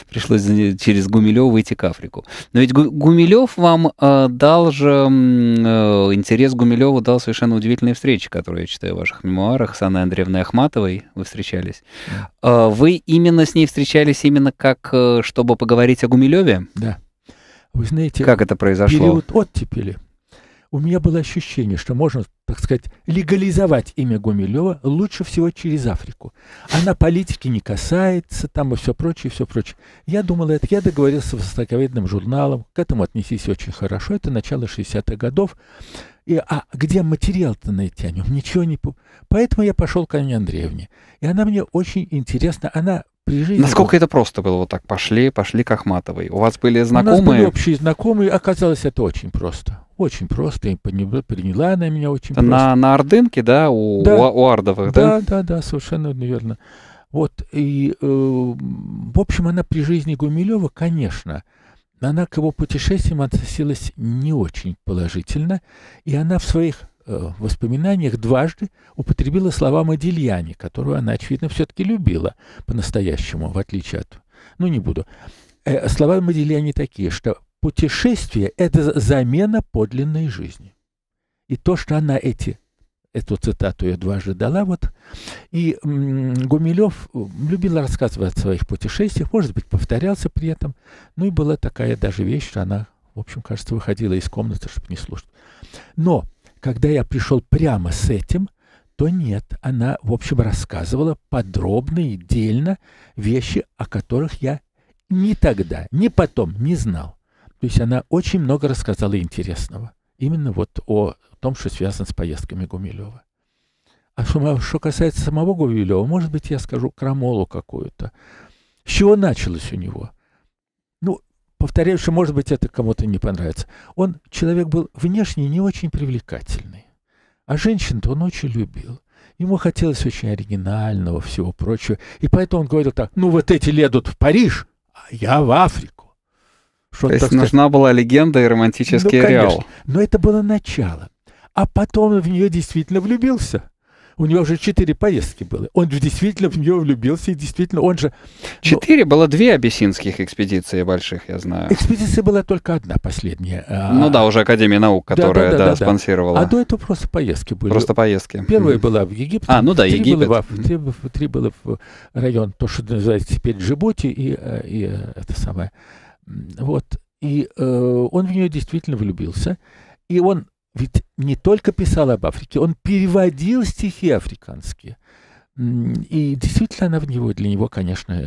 Пришлось через Гумилева выйти к Африку. Но ведь Гумилев вам э, дал же... Э, интерес Гумилева дал совершенно удивительные встречи, которые я читаю в ваших мемуарах с Анной Андреевной Ахматовой. Вы встречались. Э, вы именно с ней встречались именно как, э, чтобы поговорить о Гумилеве? Да. Вы знаете... Как это произошло? Период оттепели у меня было ощущение, что можно, так сказать, легализовать имя Гумилева лучше всего через Африку. Она политики не касается, там и все прочее, и все прочее. Я думал это, я договорился с востоковедным журналом, к этому отнесись очень хорошо, это начало 60-х годов. И, а где материал-то найти о нем? Ничего не... Поэтому я пошел к Анне Андреевне. И она мне очень интересна. Она при жизни. Насколько это просто было вот так? Пошли, пошли к Ахматовой. У вас были знакомые? У нас были общие знакомые. Оказалось, это очень просто. Очень просто. И поняла, приняла она меня очень это просто. На, на Ордынке, да? У, да. у, у Ардовых, да? Да, да, да, совершенно верно. Вот, и, э, в общем, она при жизни Гумилева, конечно, она к его путешествиям относилась не очень положительно, и она в своих Э, воспоминаниях дважды употребила слова Модильяни, которую она, очевидно, все-таки любила по-настоящему, в отличие от... Ну, не буду. Э, слова Модильяни такие, что путешествие – это замена подлинной жизни. И то, что она эти эту цитату я дважды дала. Вот. И Гумилев э, любил рассказывать о своих путешествиях, может быть, повторялся при этом. Ну и была такая даже вещь, что она, в общем, кажется, выходила из комнаты, чтобы не слушать. Но когда я пришел прямо с этим, то нет, она, в общем, рассказывала подробно и дельно вещи, о которых я ни тогда, ни потом не знал. То есть она очень много рассказала интересного. Именно вот о том, что связано с поездками Гумилева. А что, что а касается самого Гумилева, может быть, я скажу крамолу какую-то. С чего началось у него? повторяю, что, может быть, это кому-то не понравится. Он, человек был внешне не очень привлекательный. А женщин-то он очень любил. Ему хотелось очень оригинального, всего прочего. И поэтому он говорил так, ну вот эти ледут в Париж, а я в Африку. Что То есть сказать, нужна была легенда и романтический ну, реал. Конечно. Но это было начало. А потом он в нее действительно влюбился. У него уже четыре поездки было. Он действительно в нее влюбился, и действительно он же... Ну, четыре? Ну, было две абиссинских экспедиции больших, я знаю. Экспедиция была только одна последняя. А ну а... да, уже Академия наук, которая да, да, да, да, спонсировала. А до этого просто поездки были. Просто поездки. Первая была в Египет. А, ну да, три Египет. Было в, mm. три, три было в район, то, что называется теперь Джибути, и, э, и э, это самое... Вот. И э, он в нее действительно влюбился. И он ведь не только писал об Африке, он переводил стихи африканские. И действительно она в него, для него, конечно, э,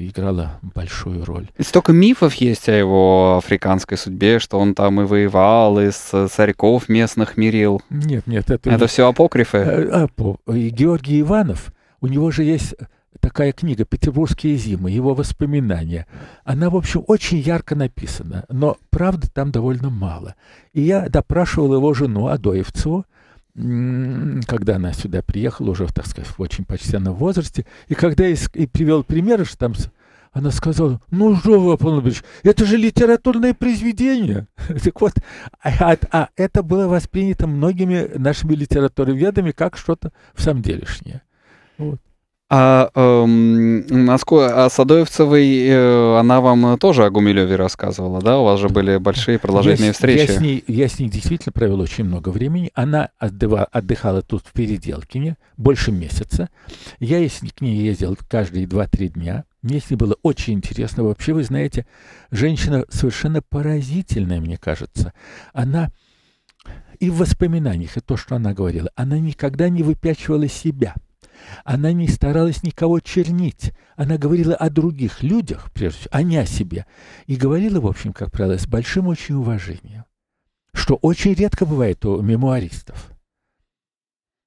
играла большую роль. столько мифов есть о его африканской судьбе, что он там и воевал, и с э, царьков местных мирил. Нет, нет, это... Это все апокрифы? Апо... А, и Георгий Иванов, у него же есть э, такая книга «Петербургские зимы», его воспоминания. Она, в общем, очень ярко написана, но правды там довольно мало. И я допрашивал его жену Адоевцеву, когда она сюда приехала, уже, так сказать, в очень почтенном возрасте, и когда я и привел примеры, что там она сказала, ну, Жова Павлович, это же литературное произведение. так вот, а, а, а это было воспринято многими нашими литературоведами как что-то в самом делешнее. Вот. А, эм, насколько, а Садоевцевой, э, она вам тоже о Гумилеве рассказывала, да? У вас же были большие продолжительные я, встречи. Я с, ней, я с ней действительно провел очень много времени. Она отдыхала, отдыхала тут в Переделкине больше месяца. Я с ней к ней ездил каждые 2-3 дня. Мне с ней было очень интересно. Вообще, вы знаете, женщина совершенно поразительная, мне кажется. Она и в воспоминаниях, и то, что она говорила, она никогда не выпячивала себя – она не старалась никого чернить. Она говорила о других людях, прежде всего, а не о себе. И говорила, в общем, как правило, с большим очень уважением. Что очень редко бывает у мемуаристов.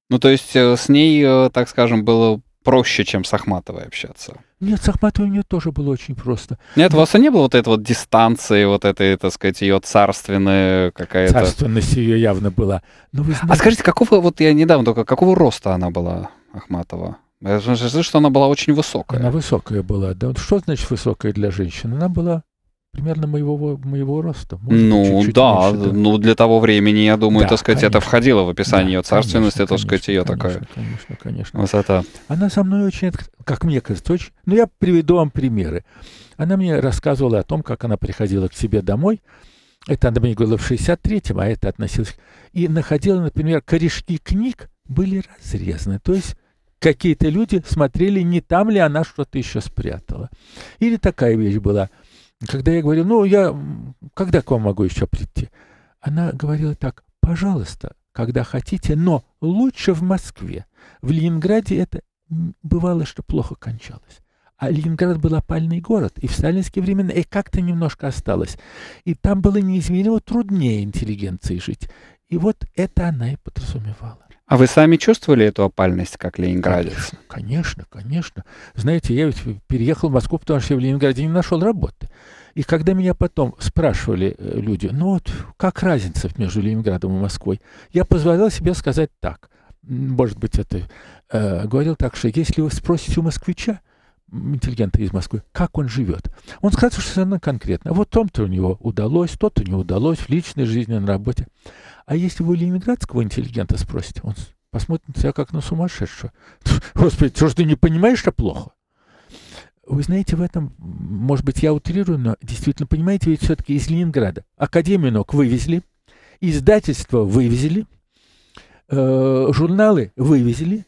Ну, то есть э, с ней, э, так скажем, было проще, чем с Ахматовой общаться. Нет, с Ахматовой у нее тоже было очень просто. Нет, Но... у ну вас не было вот этой вот дистанции, вот этой, так сказать, ее царственная какая-то... Царственность ее явно была. Но вы а знаете... А скажите, какого, вот я недавно только, какого роста она была? Ахматова? Я же что она была очень высокая. Она высокая была. Да, что значит высокая для женщины? Она была примерно моего, моего роста. Может, ну, чуть -чуть да, меньше, да, ну, ну, для того времени, я думаю, да, так сказать, конечно. это входило в описание да, ее царственности, конечно, так сказать, ее такая конечно, конечно. высота. Она со мной очень, как мне кажется, очень... Ну, я приведу вам примеры. Она мне рассказывала о том, как она приходила к себе домой, это она мне говорила в 63-м, а это относилось... И находила, например, корешки книг были разрезаны, то есть какие-то люди смотрели, не там ли она что-то еще спрятала. Или такая вещь была. Когда я говорю, ну, я когда к вам могу еще прийти? Она говорила так, пожалуйста, когда хотите, но лучше в Москве. В Ленинграде это бывало, что плохо кончалось. А Ленинград был опальный город, и в сталинские времена и как-то немножко осталось. И там было неизмеримо труднее интеллигенции жить. И вот это она и подразумевала. А вы сами чувствовали эту опальность, как ленинградец? Конечно, конечно, конечно. Знаете, я ведь переехал в Москву, потому что я в Ленинграде не нашел работы. И когда меня потом спрашивали э, люди, ну вот как разница между Ленинградом и Москвой, я позволял себе сказать так. Может быть, это э, говорил так, что если вы спросите у москвича, интеллигента из Москвы, как он живет. Он сказал совершенно конкретно. Вот том-то у него удалось, то-то не удалось в личной жизни, на работе. А если вы ленинградского интеллигента спросите, он посмотрит на тебя как на сумасшедшего. Господи, что ж ты не понимаешь, что а плохо? Вы знаете, в этом, может быть, я утрирую, но действительно, понимаете, ведь все-таки из Ленинграда Академию ног вывезли, издательство вывезли, э, журналы вывезли,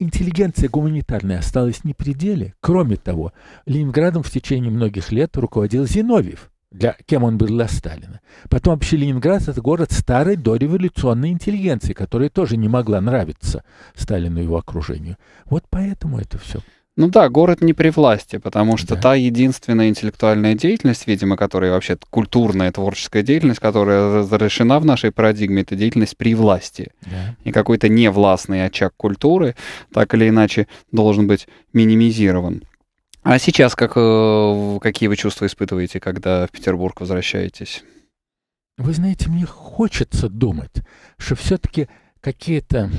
интеллигенция гуманитарная осталась не при деле. Кроме того, Ленинградом в течение многих лет руководил Зиновьев, для, кем он был для Сталина. Потом вообще Ленинград – это город старой дореволюционной интеллигенции, которая тоже не могла нравиться Сталину и его окружению. Вот поэтому это все ну да, город не при власти, потому что да. та единственная интеллектуальная деятельность, видимо, которая вообще культурная творческая деятельность, которая разрешена в нашей парадигме, это деятельность при власти. Да. И какой-то невластный очаг культуры так или иначе должен быть минимизирован. А сейчас как, э, какие вы чувства испытываете, когда в Петербург возвращаетесь? Вы знаете, мне хочется думать, что все-таки какие-то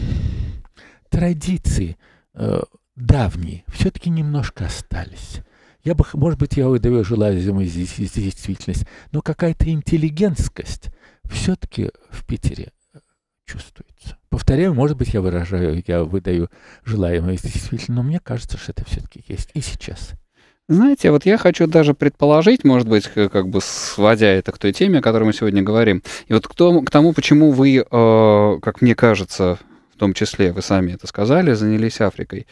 традиции э, давние все-таки немножко остались. Я бы, может быть, я выдаю желаемую здесь, здесь действительность, но какая-то интеллигентскость все-таки в Питере э, чувствуется. Повторяю, может быть, я выражаю, я выдаю желаемое действительно, но мне кажется, что это все-таки есть и сейчас. Знаете, вот я хочу даже предположить, может быть, как бы сводя это к той теме, о которой мы сегодня говорим, и вот к тому, к тому почему вы, э, как мне кажется, том числе, вы сами это сказали, занялись Африкой.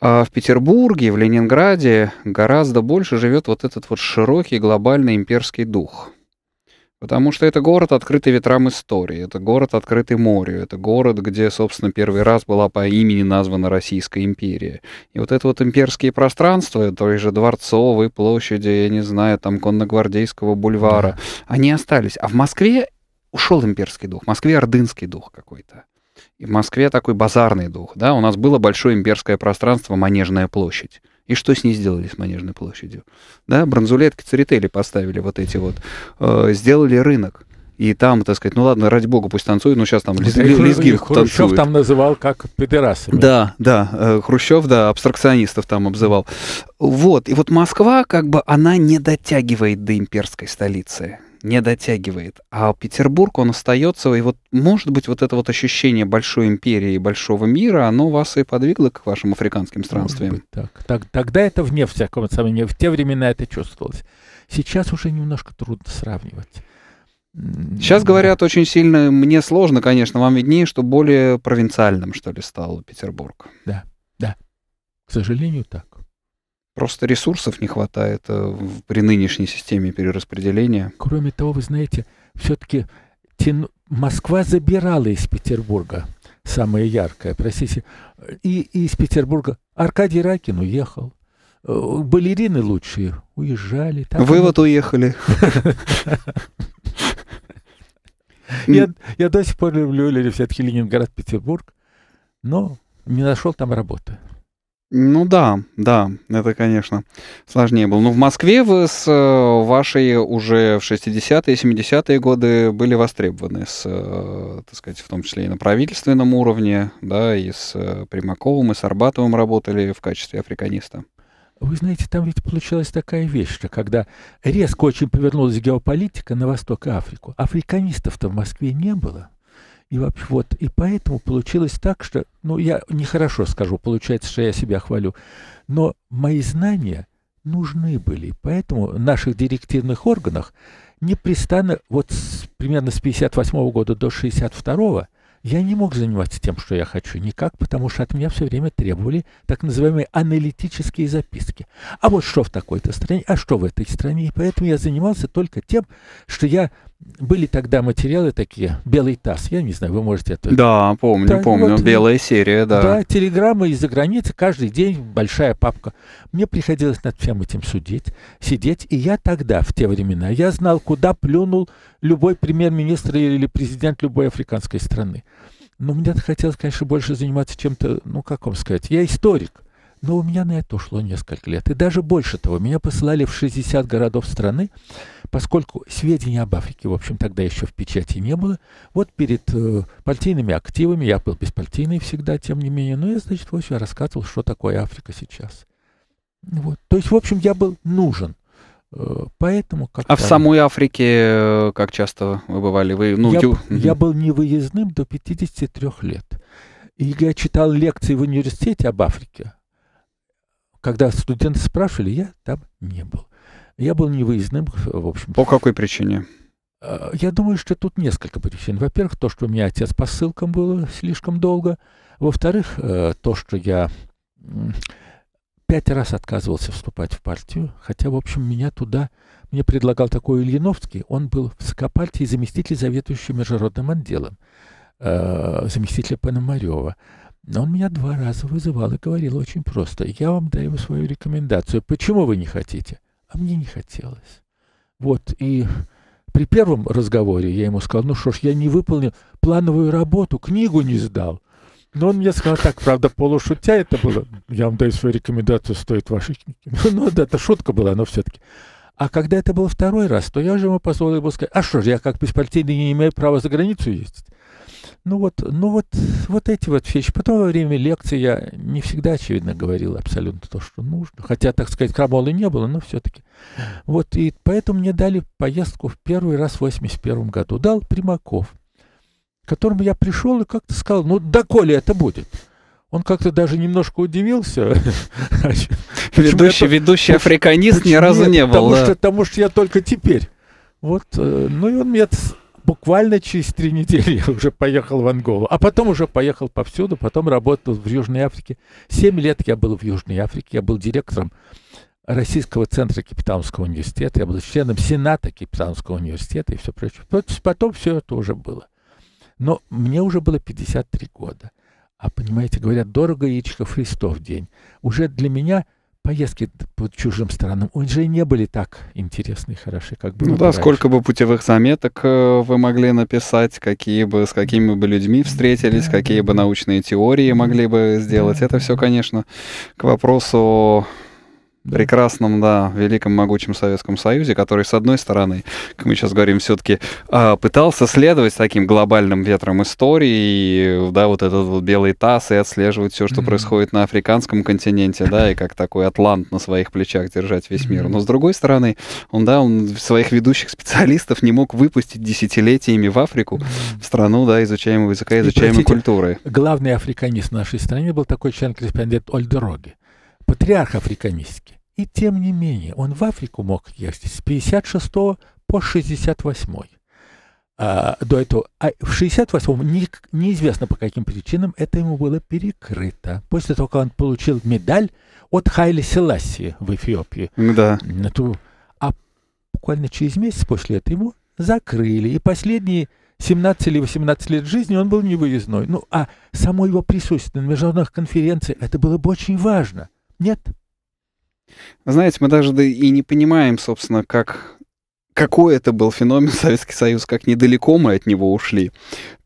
А в Петербурге, в Ленинграде гораздо больше живет вот этот вот широкий глобальный имперский дух. Потому что это город, открытый ветрам истории, это город, открытый морю, это город, где, собственно, первый раз была по имени названа Российская империя. И вот это вот имперские пространства, той же дворцовые площади, я не знаю, там Конногвардейского бульвара, да. они остались. А в Москве ушел имперский дух, в Москве ордынский дух какой-то в Москве такой базарный дух, да, у нас было большое имперское пространство, Манежная площадь. И что с ней сделали с Манежной площадью? Да, бронзулетки, церетели поставили вот эти вот, э, сделали рынок. И там, так сказать, ну ладно, ради бога, пусть танцуют, но ну сейчас там лиз, лиз, лизгин Хрущев там называл как педерасами. Да, да, э, Хрущев, да, абстракционистов там обзывал. Вот, и вот Москва, как бы, она не дотягивает до имперской столицы не дотягивает. А Петербург, он остается, и вот, может быть, вот это вот ощущение большой империи, большого мира, оно вас и подвигло к вашим африканским странствиям. Быть, так. так. Тогда это вне всякого сомнения, в те времена это чувствовалось. Сейчас уже немножко трудно сравнивать. Сейчас говорят очень сильно, мне сложно, конечно, вам виднее, что более провинциальным, что ли, стал Петербург. Да, да. К сожалению, так. Просто ресурсов не хватает э, при нынешней системе перераспределения. Кроме того, вы знаете, все-таки тяну... Москва забирала из Петербурга самое яркое, простите, и, из Петербурга Аркадий Ракин уехал. Э, балерины лучшие уезжали. Там Вывод он... уехали. Я, до сих пор люблю или все-таки Ленинград, Петербург, но не нашел там работы. Ну да, да, это, конечно, сложнее было. Но ну, в Москве вы с э, вашей уже в 60-е, 70-е годы были востребованы, с, э, так сказать, в том числе и на правительственном уровне, да, и с э, Примаковым, и с Арбатовым работали в качестве африканиста. Вы знаете, там ведь получилась такая вещь, что когда резко очень повернулась геополитика на Восток Африку, африканистов-то в Москве не было – и вообще, вот, и поэтому получилось так, что, ну, я нехорошо скажу, получается, что я себя хвалю, но мои знания нужны были. Поэтому в наших директивных органах непрестанно, вот с, примерно с 58 -го года до 62 -го, я не мог заниматься тем, что я хочу, никак, потому что от меня все время требовали так называемые аналитические записки. А вот что в такой-то стране, а что в этой стране. И поэтому я занимался только тем, что я были тогда материалы такие, белый таз, я не знаю, вы можете это... Да, помню, да, помню, вот, белая серия, да. Да, телеграммы из-за границы, каждый день большая папка. Мне приходилось над всем этим судить, сидеть, и я тогда, в те времена, я знал, куда плюнул любой премьер-министр или президент любой африканской страны. Но мне хотелось, конечно, больше заниматься чем-то, ну, как вам сказать, я историк. Но у меня на это ушло несколько лет, и даже больше того, меня посылали в 60 городов страны, поскольку сведений об Африке, в общем, тогда еще в печати не было, вот перед э, партийными активами, я был беспартийный всегда, тем не менее, ну, я, значит, в общем, рассказывал, что такое Африка сейчас. Вот. То есть, в общем, я был нужен. Э, поэтому как А в самой Африке э, как часто вы бывали? Вы, ну, я, ю... я был невыездным до 53 лет. И я читал лекции в университете об Африке. Когда студенты спрашивали, я там не был. Я был невыездным, в общем. По какой причине? Э, я думаю, что тут несколько причин. Во-первых, то, что у меня отец по ссылкам был слишком долго. Во-вторых, э, то, что я пять раз отказывался вступать в партию, хотя, в общем, меня туда... Мне предлагал такой Ильиновский, он был в ЦК партии заместитель заведующего международным отделом, заместитель э, заместителя Пономарева. Но он меня два раза вызывал и говорил очень просто, я вам даю свою рекомендацию, почему вы не хотите? А мне не хотелось. Вот, и при первом разговоре я ему сказал, ну что ж, я не выполнил плановую работу, книгу не сдал. Но он мне сказал так, правда, полушутя это было. Я вам даю свою рекомендацию, стоит вашей книги. Ну да, это шутка была, но все-таки. А когда это был второй раз, то я же ему позволил ему сказать, а что же, я как беспартийный не имею права за границу ездить. Ну вот, ну вот, вот эти вот вещи. Потом во время лекции я не всегда, очевидно, говорил абсолютно то, что нужно. Хотя, так сказать, крамолы не было, но все-таки. Вот, и поэтому мне дали поездку в первый раз в 81 году. Дал Примаков, к которому я пришел и как-то сказал, ну, доколе это будет? Он как-то даже немножко удивился. Ведущий, ведущий африканист ни разу не был. Потому что я только теперь. Вот, э, ну и он мне буквально через три недели я уже поехал в Анголу, а потом уже поехал повсюду, потом работал в Южной Африке. Семь лет я был в Южной Африке, я был директором Российского центра Кипитанского университета, я был членом Сената Кипитанского университета и все прочее. Потом все это уже было. Но мне уже было 53 года. А понимаете, говорят, дорого яичко Христов день. Уже для меня – поездки по чужим странам, он же не были так интересны и хороши, как было. Ну да, раньше. сколько бы путевых заметок э, вы могли написать, какие бы, с какими бы людьми встретились, да, какие да, бы да. научные теории могли бы сделать. Да. Это все, конечно, к вопросу прекрасном, да, великом могучем Советском Союзе, который, с одной стороны, как мы сейчас говорим, все-таки э, а, пытался следовать таким глобальным ветрам истории, да, вот этот вот белый таз, и отслеживать все, что mm-hmm. происходит на африканском континенте, да, и как такой атлант на своих плечах держать весь мир. Но, с другой стороны, он, да, он своих ведущих специалистов не мог выпустить десятилетиями в Африку, mm-hmm. в страну, да, изучаемого языка, изучаемой и, культуры. Главный африканист в нашей стране был такой член-корреспондент Ольдероги, патриарх африканистский. И тем не менее, он в Африку мог ездить с 56 по 68. А, до этого, а в 68-м не, неизвестно по каким причинам это ему было перекрыто. После того, как он получил медаль от Хайли Селасси в Эфиопии. Да. Ту, а буквально через месяц после этого ему закрыли. И последние 17 или 18 лет жизни он был невыездной. Ну, а само его присутствие на международных конференциях, это было бы очень важно. Нет, знаете, мы даже и не понимаем, собственно, как какой это был феномен Советский Союз, как недалеко мы от него ушли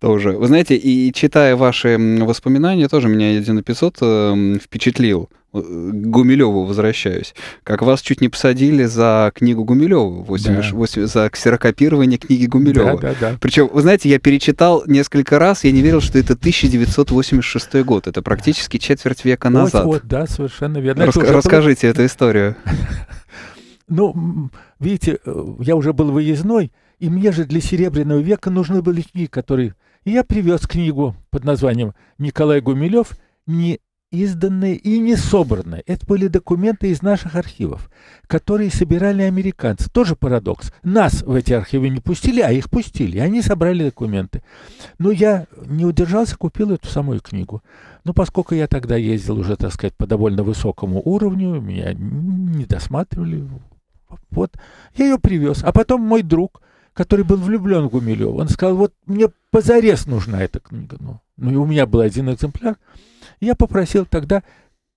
тоже. Вы знаете, и читая ваши воспоминания, тоже меня один эпизод эм, э, впечатлил. К Гумилеву возвращаюсь. Как вас чуть не посадили за книгу Гумилева, 8, да. 8, за ксерокопирование книги Гумилева. Да, да, да. Причем, вы знаете, я перечитал несколько раз, я не верил, что это 1986 год. Это практически четверть века назад. Вот, вот да, совершенно верно. Рас- расскажите эту историю. Ну, видите, э, я уже был выездной, и мне же для Серебряного века нужны были книги, которые... И я привез книгу под названием «Николай Гумилев. Не изданные и не собранные. Это были документы из наших архивов, которые собирали американцы. Тоже парадокс. Нас в эти архивы не пустили, а их пустили. Они собрали документы. Но я не удержался, купил эту самую книгу. Но поскольку я тогда ездил уже, так сказать, по довольно высокому уровню, меня не досматривали, вот я ее привез. А потом мой друг, который был влюблен в Гумилева, он сказал, вот мне позарез нужна эта книга. Ну, ну и у меня был один экземпляр. Я попросил тогда,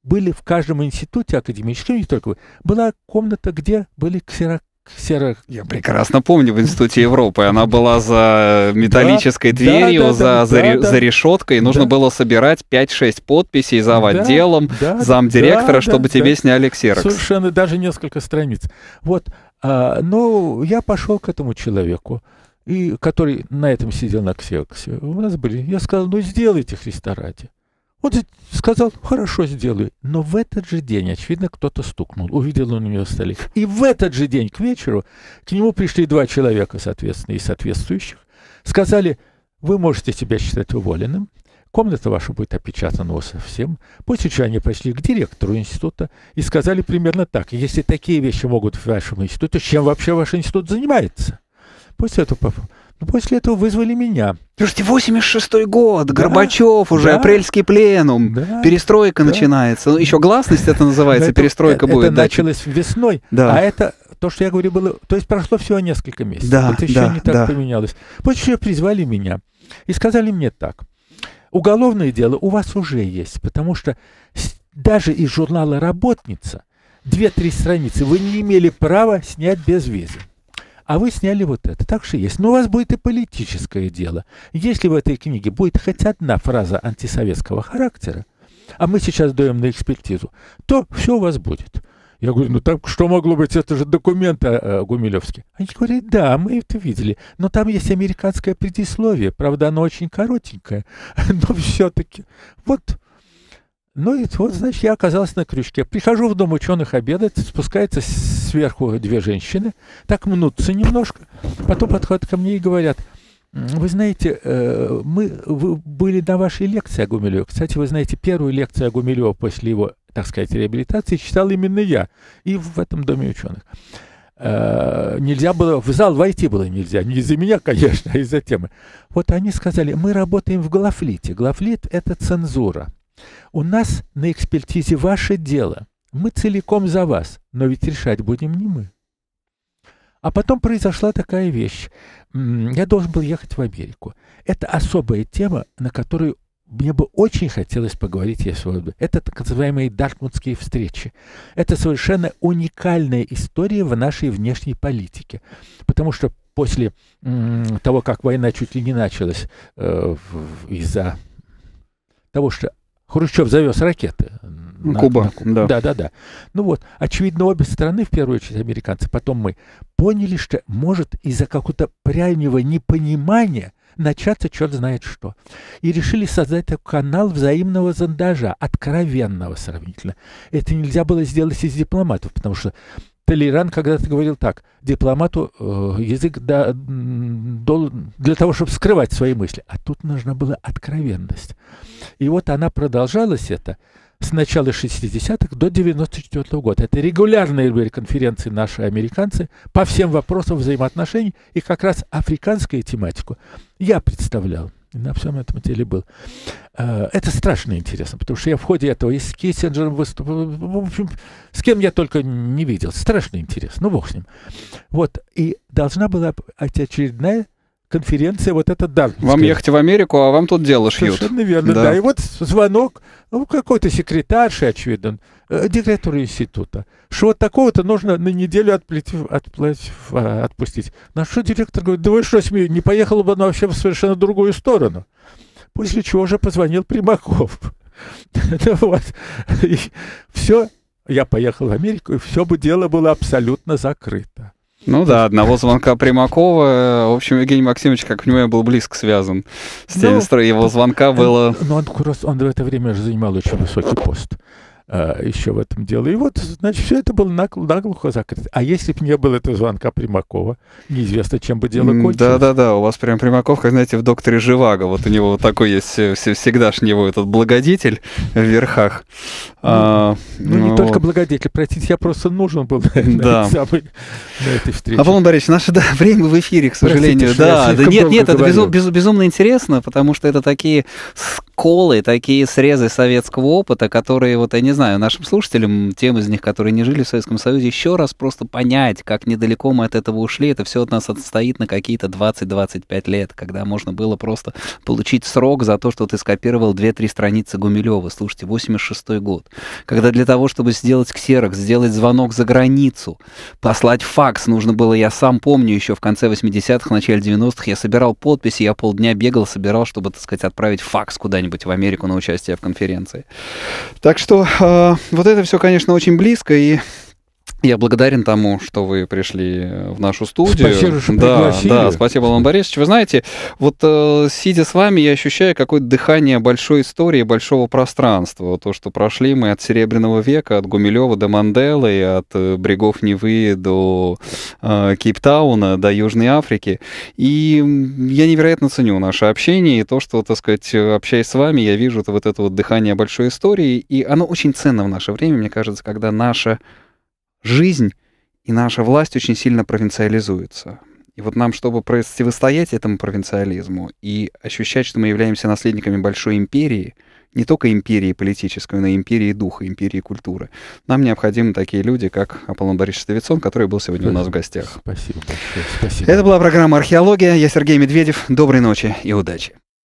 были в каждом институте академическом, не только, была комната, где были ксерок серых. Я прекрасно помню в Институте Европы. Она была за металлической дверью, да, да, за, да, за, да, за решеткой. Да. Нужно было собирать 5-6 подписей за отделом, да, замдиректора, да, чтобы да, тебе да. сняли ксерокс. Совершенно, даже несколько страниц. Вот, а, ну, я пошел к этому человеку, и, который на этом сидел на ксероксе. У нас были. Я сказал, ну, сделайте Христа ради. Он сказал, хорошо, сделаю. Но в этот же день, очевидно, кто-то стукнул. Увидел он у него столик. И в этот же день, к вечеру, к нему пришли два человека, соответственно, и соответствующих. Сказали, вы можете себя считать уволенным. Комната ваша будет опечатана совсем. После чего они пошли к директору института и сказали примерно так. Если такие вещи могут в вашем институте, чем вообще ваш институт занимается? После этого после этого вызвали меня. Слушайте, 86 год, да, Горбачев уже, да, апрельский пленум, да, перестройка да. начинается. Ну, еще гласность это называется, перестройка будет. Это началось весной, а это то, что я говорю, было... То есть прошло всего несколько месяцев. Да, это еще не так поменялось. После чего призвали меня и сказали мне так. Уголовное дело у вас уже есть, потому что даже из журнала «Работница» две-три страницы вы не имели права снять без визы а вы сняли вот это. Так что есть. Но у вас будет и политическое дело. Если в этой книге будет хоть одна фраза антисоветского характера, а мы сейчас даем на экспертизу, то все у вас будет. Я говорю, ну так что могло быть, это же документы э, а, а, Гумилевские. Они говорят, да, мы это видели, но там есть американское предисловие, правда, оно очень коротенькое, но все-таки. Вот, ну и вот, значит, я оказался на крючке. Прихожу в дом ученых обедать, спускается сверху две женщины, так мнутся немножко, потом подходят ко мне и говорят, вы знаете, э, мы вы были на вашей лекции о Гумилеве. Кстати, вы знаете, первую лекцию о Гумилеве после его, так сказать, реабилитации читал именно я и в этом доме ученых. Э, нельзя было, в зал войти было нельзя. Не из-за меня, конечно, а из-за темы. Вот они сказали, мы работаем в Глафлите. Глафлит – это цензура. У нас на экспертизе ваше дело – мы целиком за вас, но ведь решать будем не мы. А потом произошла такая вещь. Я должен был ехать в Америку. Это особая тема, на которую мне бы очень хотелось поговорить, если бы. Это так называемые дартмутские встречи. Это совершенно уникальная история в нашей внешней политике. Потому что после того, как война чуть ли не началась э, из-за того, что Хрущев завез ракеты ну, на, Куба, на Кубу. да. Да, да, да. Ну вот, очевидно, обе стороны, в первую очередь американцы, потом мы, поняли, что может из-за какого-то прямого непонимания начаться черт знает что. И решили создать канал взаимного зондажа, откровенного сравнительно. Это нельзя было сделать из дипломатов, потому что Толеран когда-то говорил так, дипломату э, язык да, дол, для того, чтобы скрывать свои мысли. А тут нужна была откровенность. И вот она продолжалась, это, с начала 60-х до 94 -го года. Это регулярные были конференции наши американцы по всем вопросам взаимоотношений и как раз африканскую тематику я представлял. И на всем этом деле был. А, это страшно интересно, потому что я в ходе этого и с Киссинджером выступал, в общем, с кем я только не видел. Страшно интересно, ну бог с ним. Вот, и должна была очередная конференция вот это да. Вам ехать в Америку, а вам тут дело шьют. Совершенно верно, да. да. И вот звонок, ну, какой-то секретарши, очевидно, э, директору института, что вот такого-то нужно на неделю отплыть, отплыть, э, отпустить. На что директор говорит, да вы что, не поехала бы она вообще в совершенно другую сторону. После чего же позвонил Примаков. Ну вот. все, я поехал в Америку, и все бы дело было абсолютно закрыто. Ну да, одного звонка Примакова. В общем, Евгений Максимович, как понимаю, был близко связан с тем, ну, его звонка э, было... Но ну, он, он в это время уже занимал очень высокий пост. А, еще в этом дело. И вот, значит, все это было наглухо, закрыто. А если бы не было этого звонка Примакова, неизвестно, чем бы дело кончилось. Да-да-да, у вас прям Примаков, как, знаете, в «Докторе Живаго». Вот у него вот такой есть всегдашний его этот благодетель в верхах. Ну, а, ну не ну, только благодетель, простите, я просто нужен был на, да. этой, самой, встрече. Аполлон Борисович, наше время в эфире, к сожалению. да, да нет, нет, это безумно интересно, потому что это такие сколы, такие срезы советского опыта, которые, вот я не знаю, знаю, нашим слушателям, тем из них, которые не жили в Советском Союзе, еще раз просто понять, как недалеко мы от этого ушли. Это все от нас отстоит на какие-то 20-25 лет, когда можно было просто получить срок за то, что ты скопировал 2-3 страницы Гумилева. Слушайте, 86 год. Когда для того, чтобы сделать ксерок, сделать звонок за границу, послать факс нужно было, я сам помню, еще в конце 80-х, начале 90-х, я собирал подписи, я полдня бегал, собирал, чтобы, так сказать, отправить факс куда-нибудь в Америку на участие в конференции. Так что Э, вот это все, конечно, очень близко, и я благодарен тому, что вы пришли э, в нашу студию. Спасибо, что да, пригласили. да, спасибо, Иван Борисович. Вы знаете, вот э, сидя с вами, я ощущаю какое-то дыхание большой истории, большого пространства. То, что прошли мы от Серебряного века, от Гумилева до Манделы, от э, берегов Невы до э, Кейптауна, до Южной Африки. И я невероятно ценю наше общение и то, что, так сказать, э, общаясь с вами, я вижу вот это вот дыхание большой истории, и оно очень ценно в наше время, мне кажется, когда наша жизнь и наша власть очень сильно провинциализуется. И вот нам, чтобы противостоять этому провинциализму и ощущать, что мы являемся наследниками большой империи, не только империи политической, но и империи духа, империи культуры. Нам необходимы такие люди, как Аполлон Борисович Савицон, который был сегодня у нас в гостях. Спасибо большое. Спасибо. Это была программа «Археология». Я Сергей Медведев. Доброй ночи и удачи.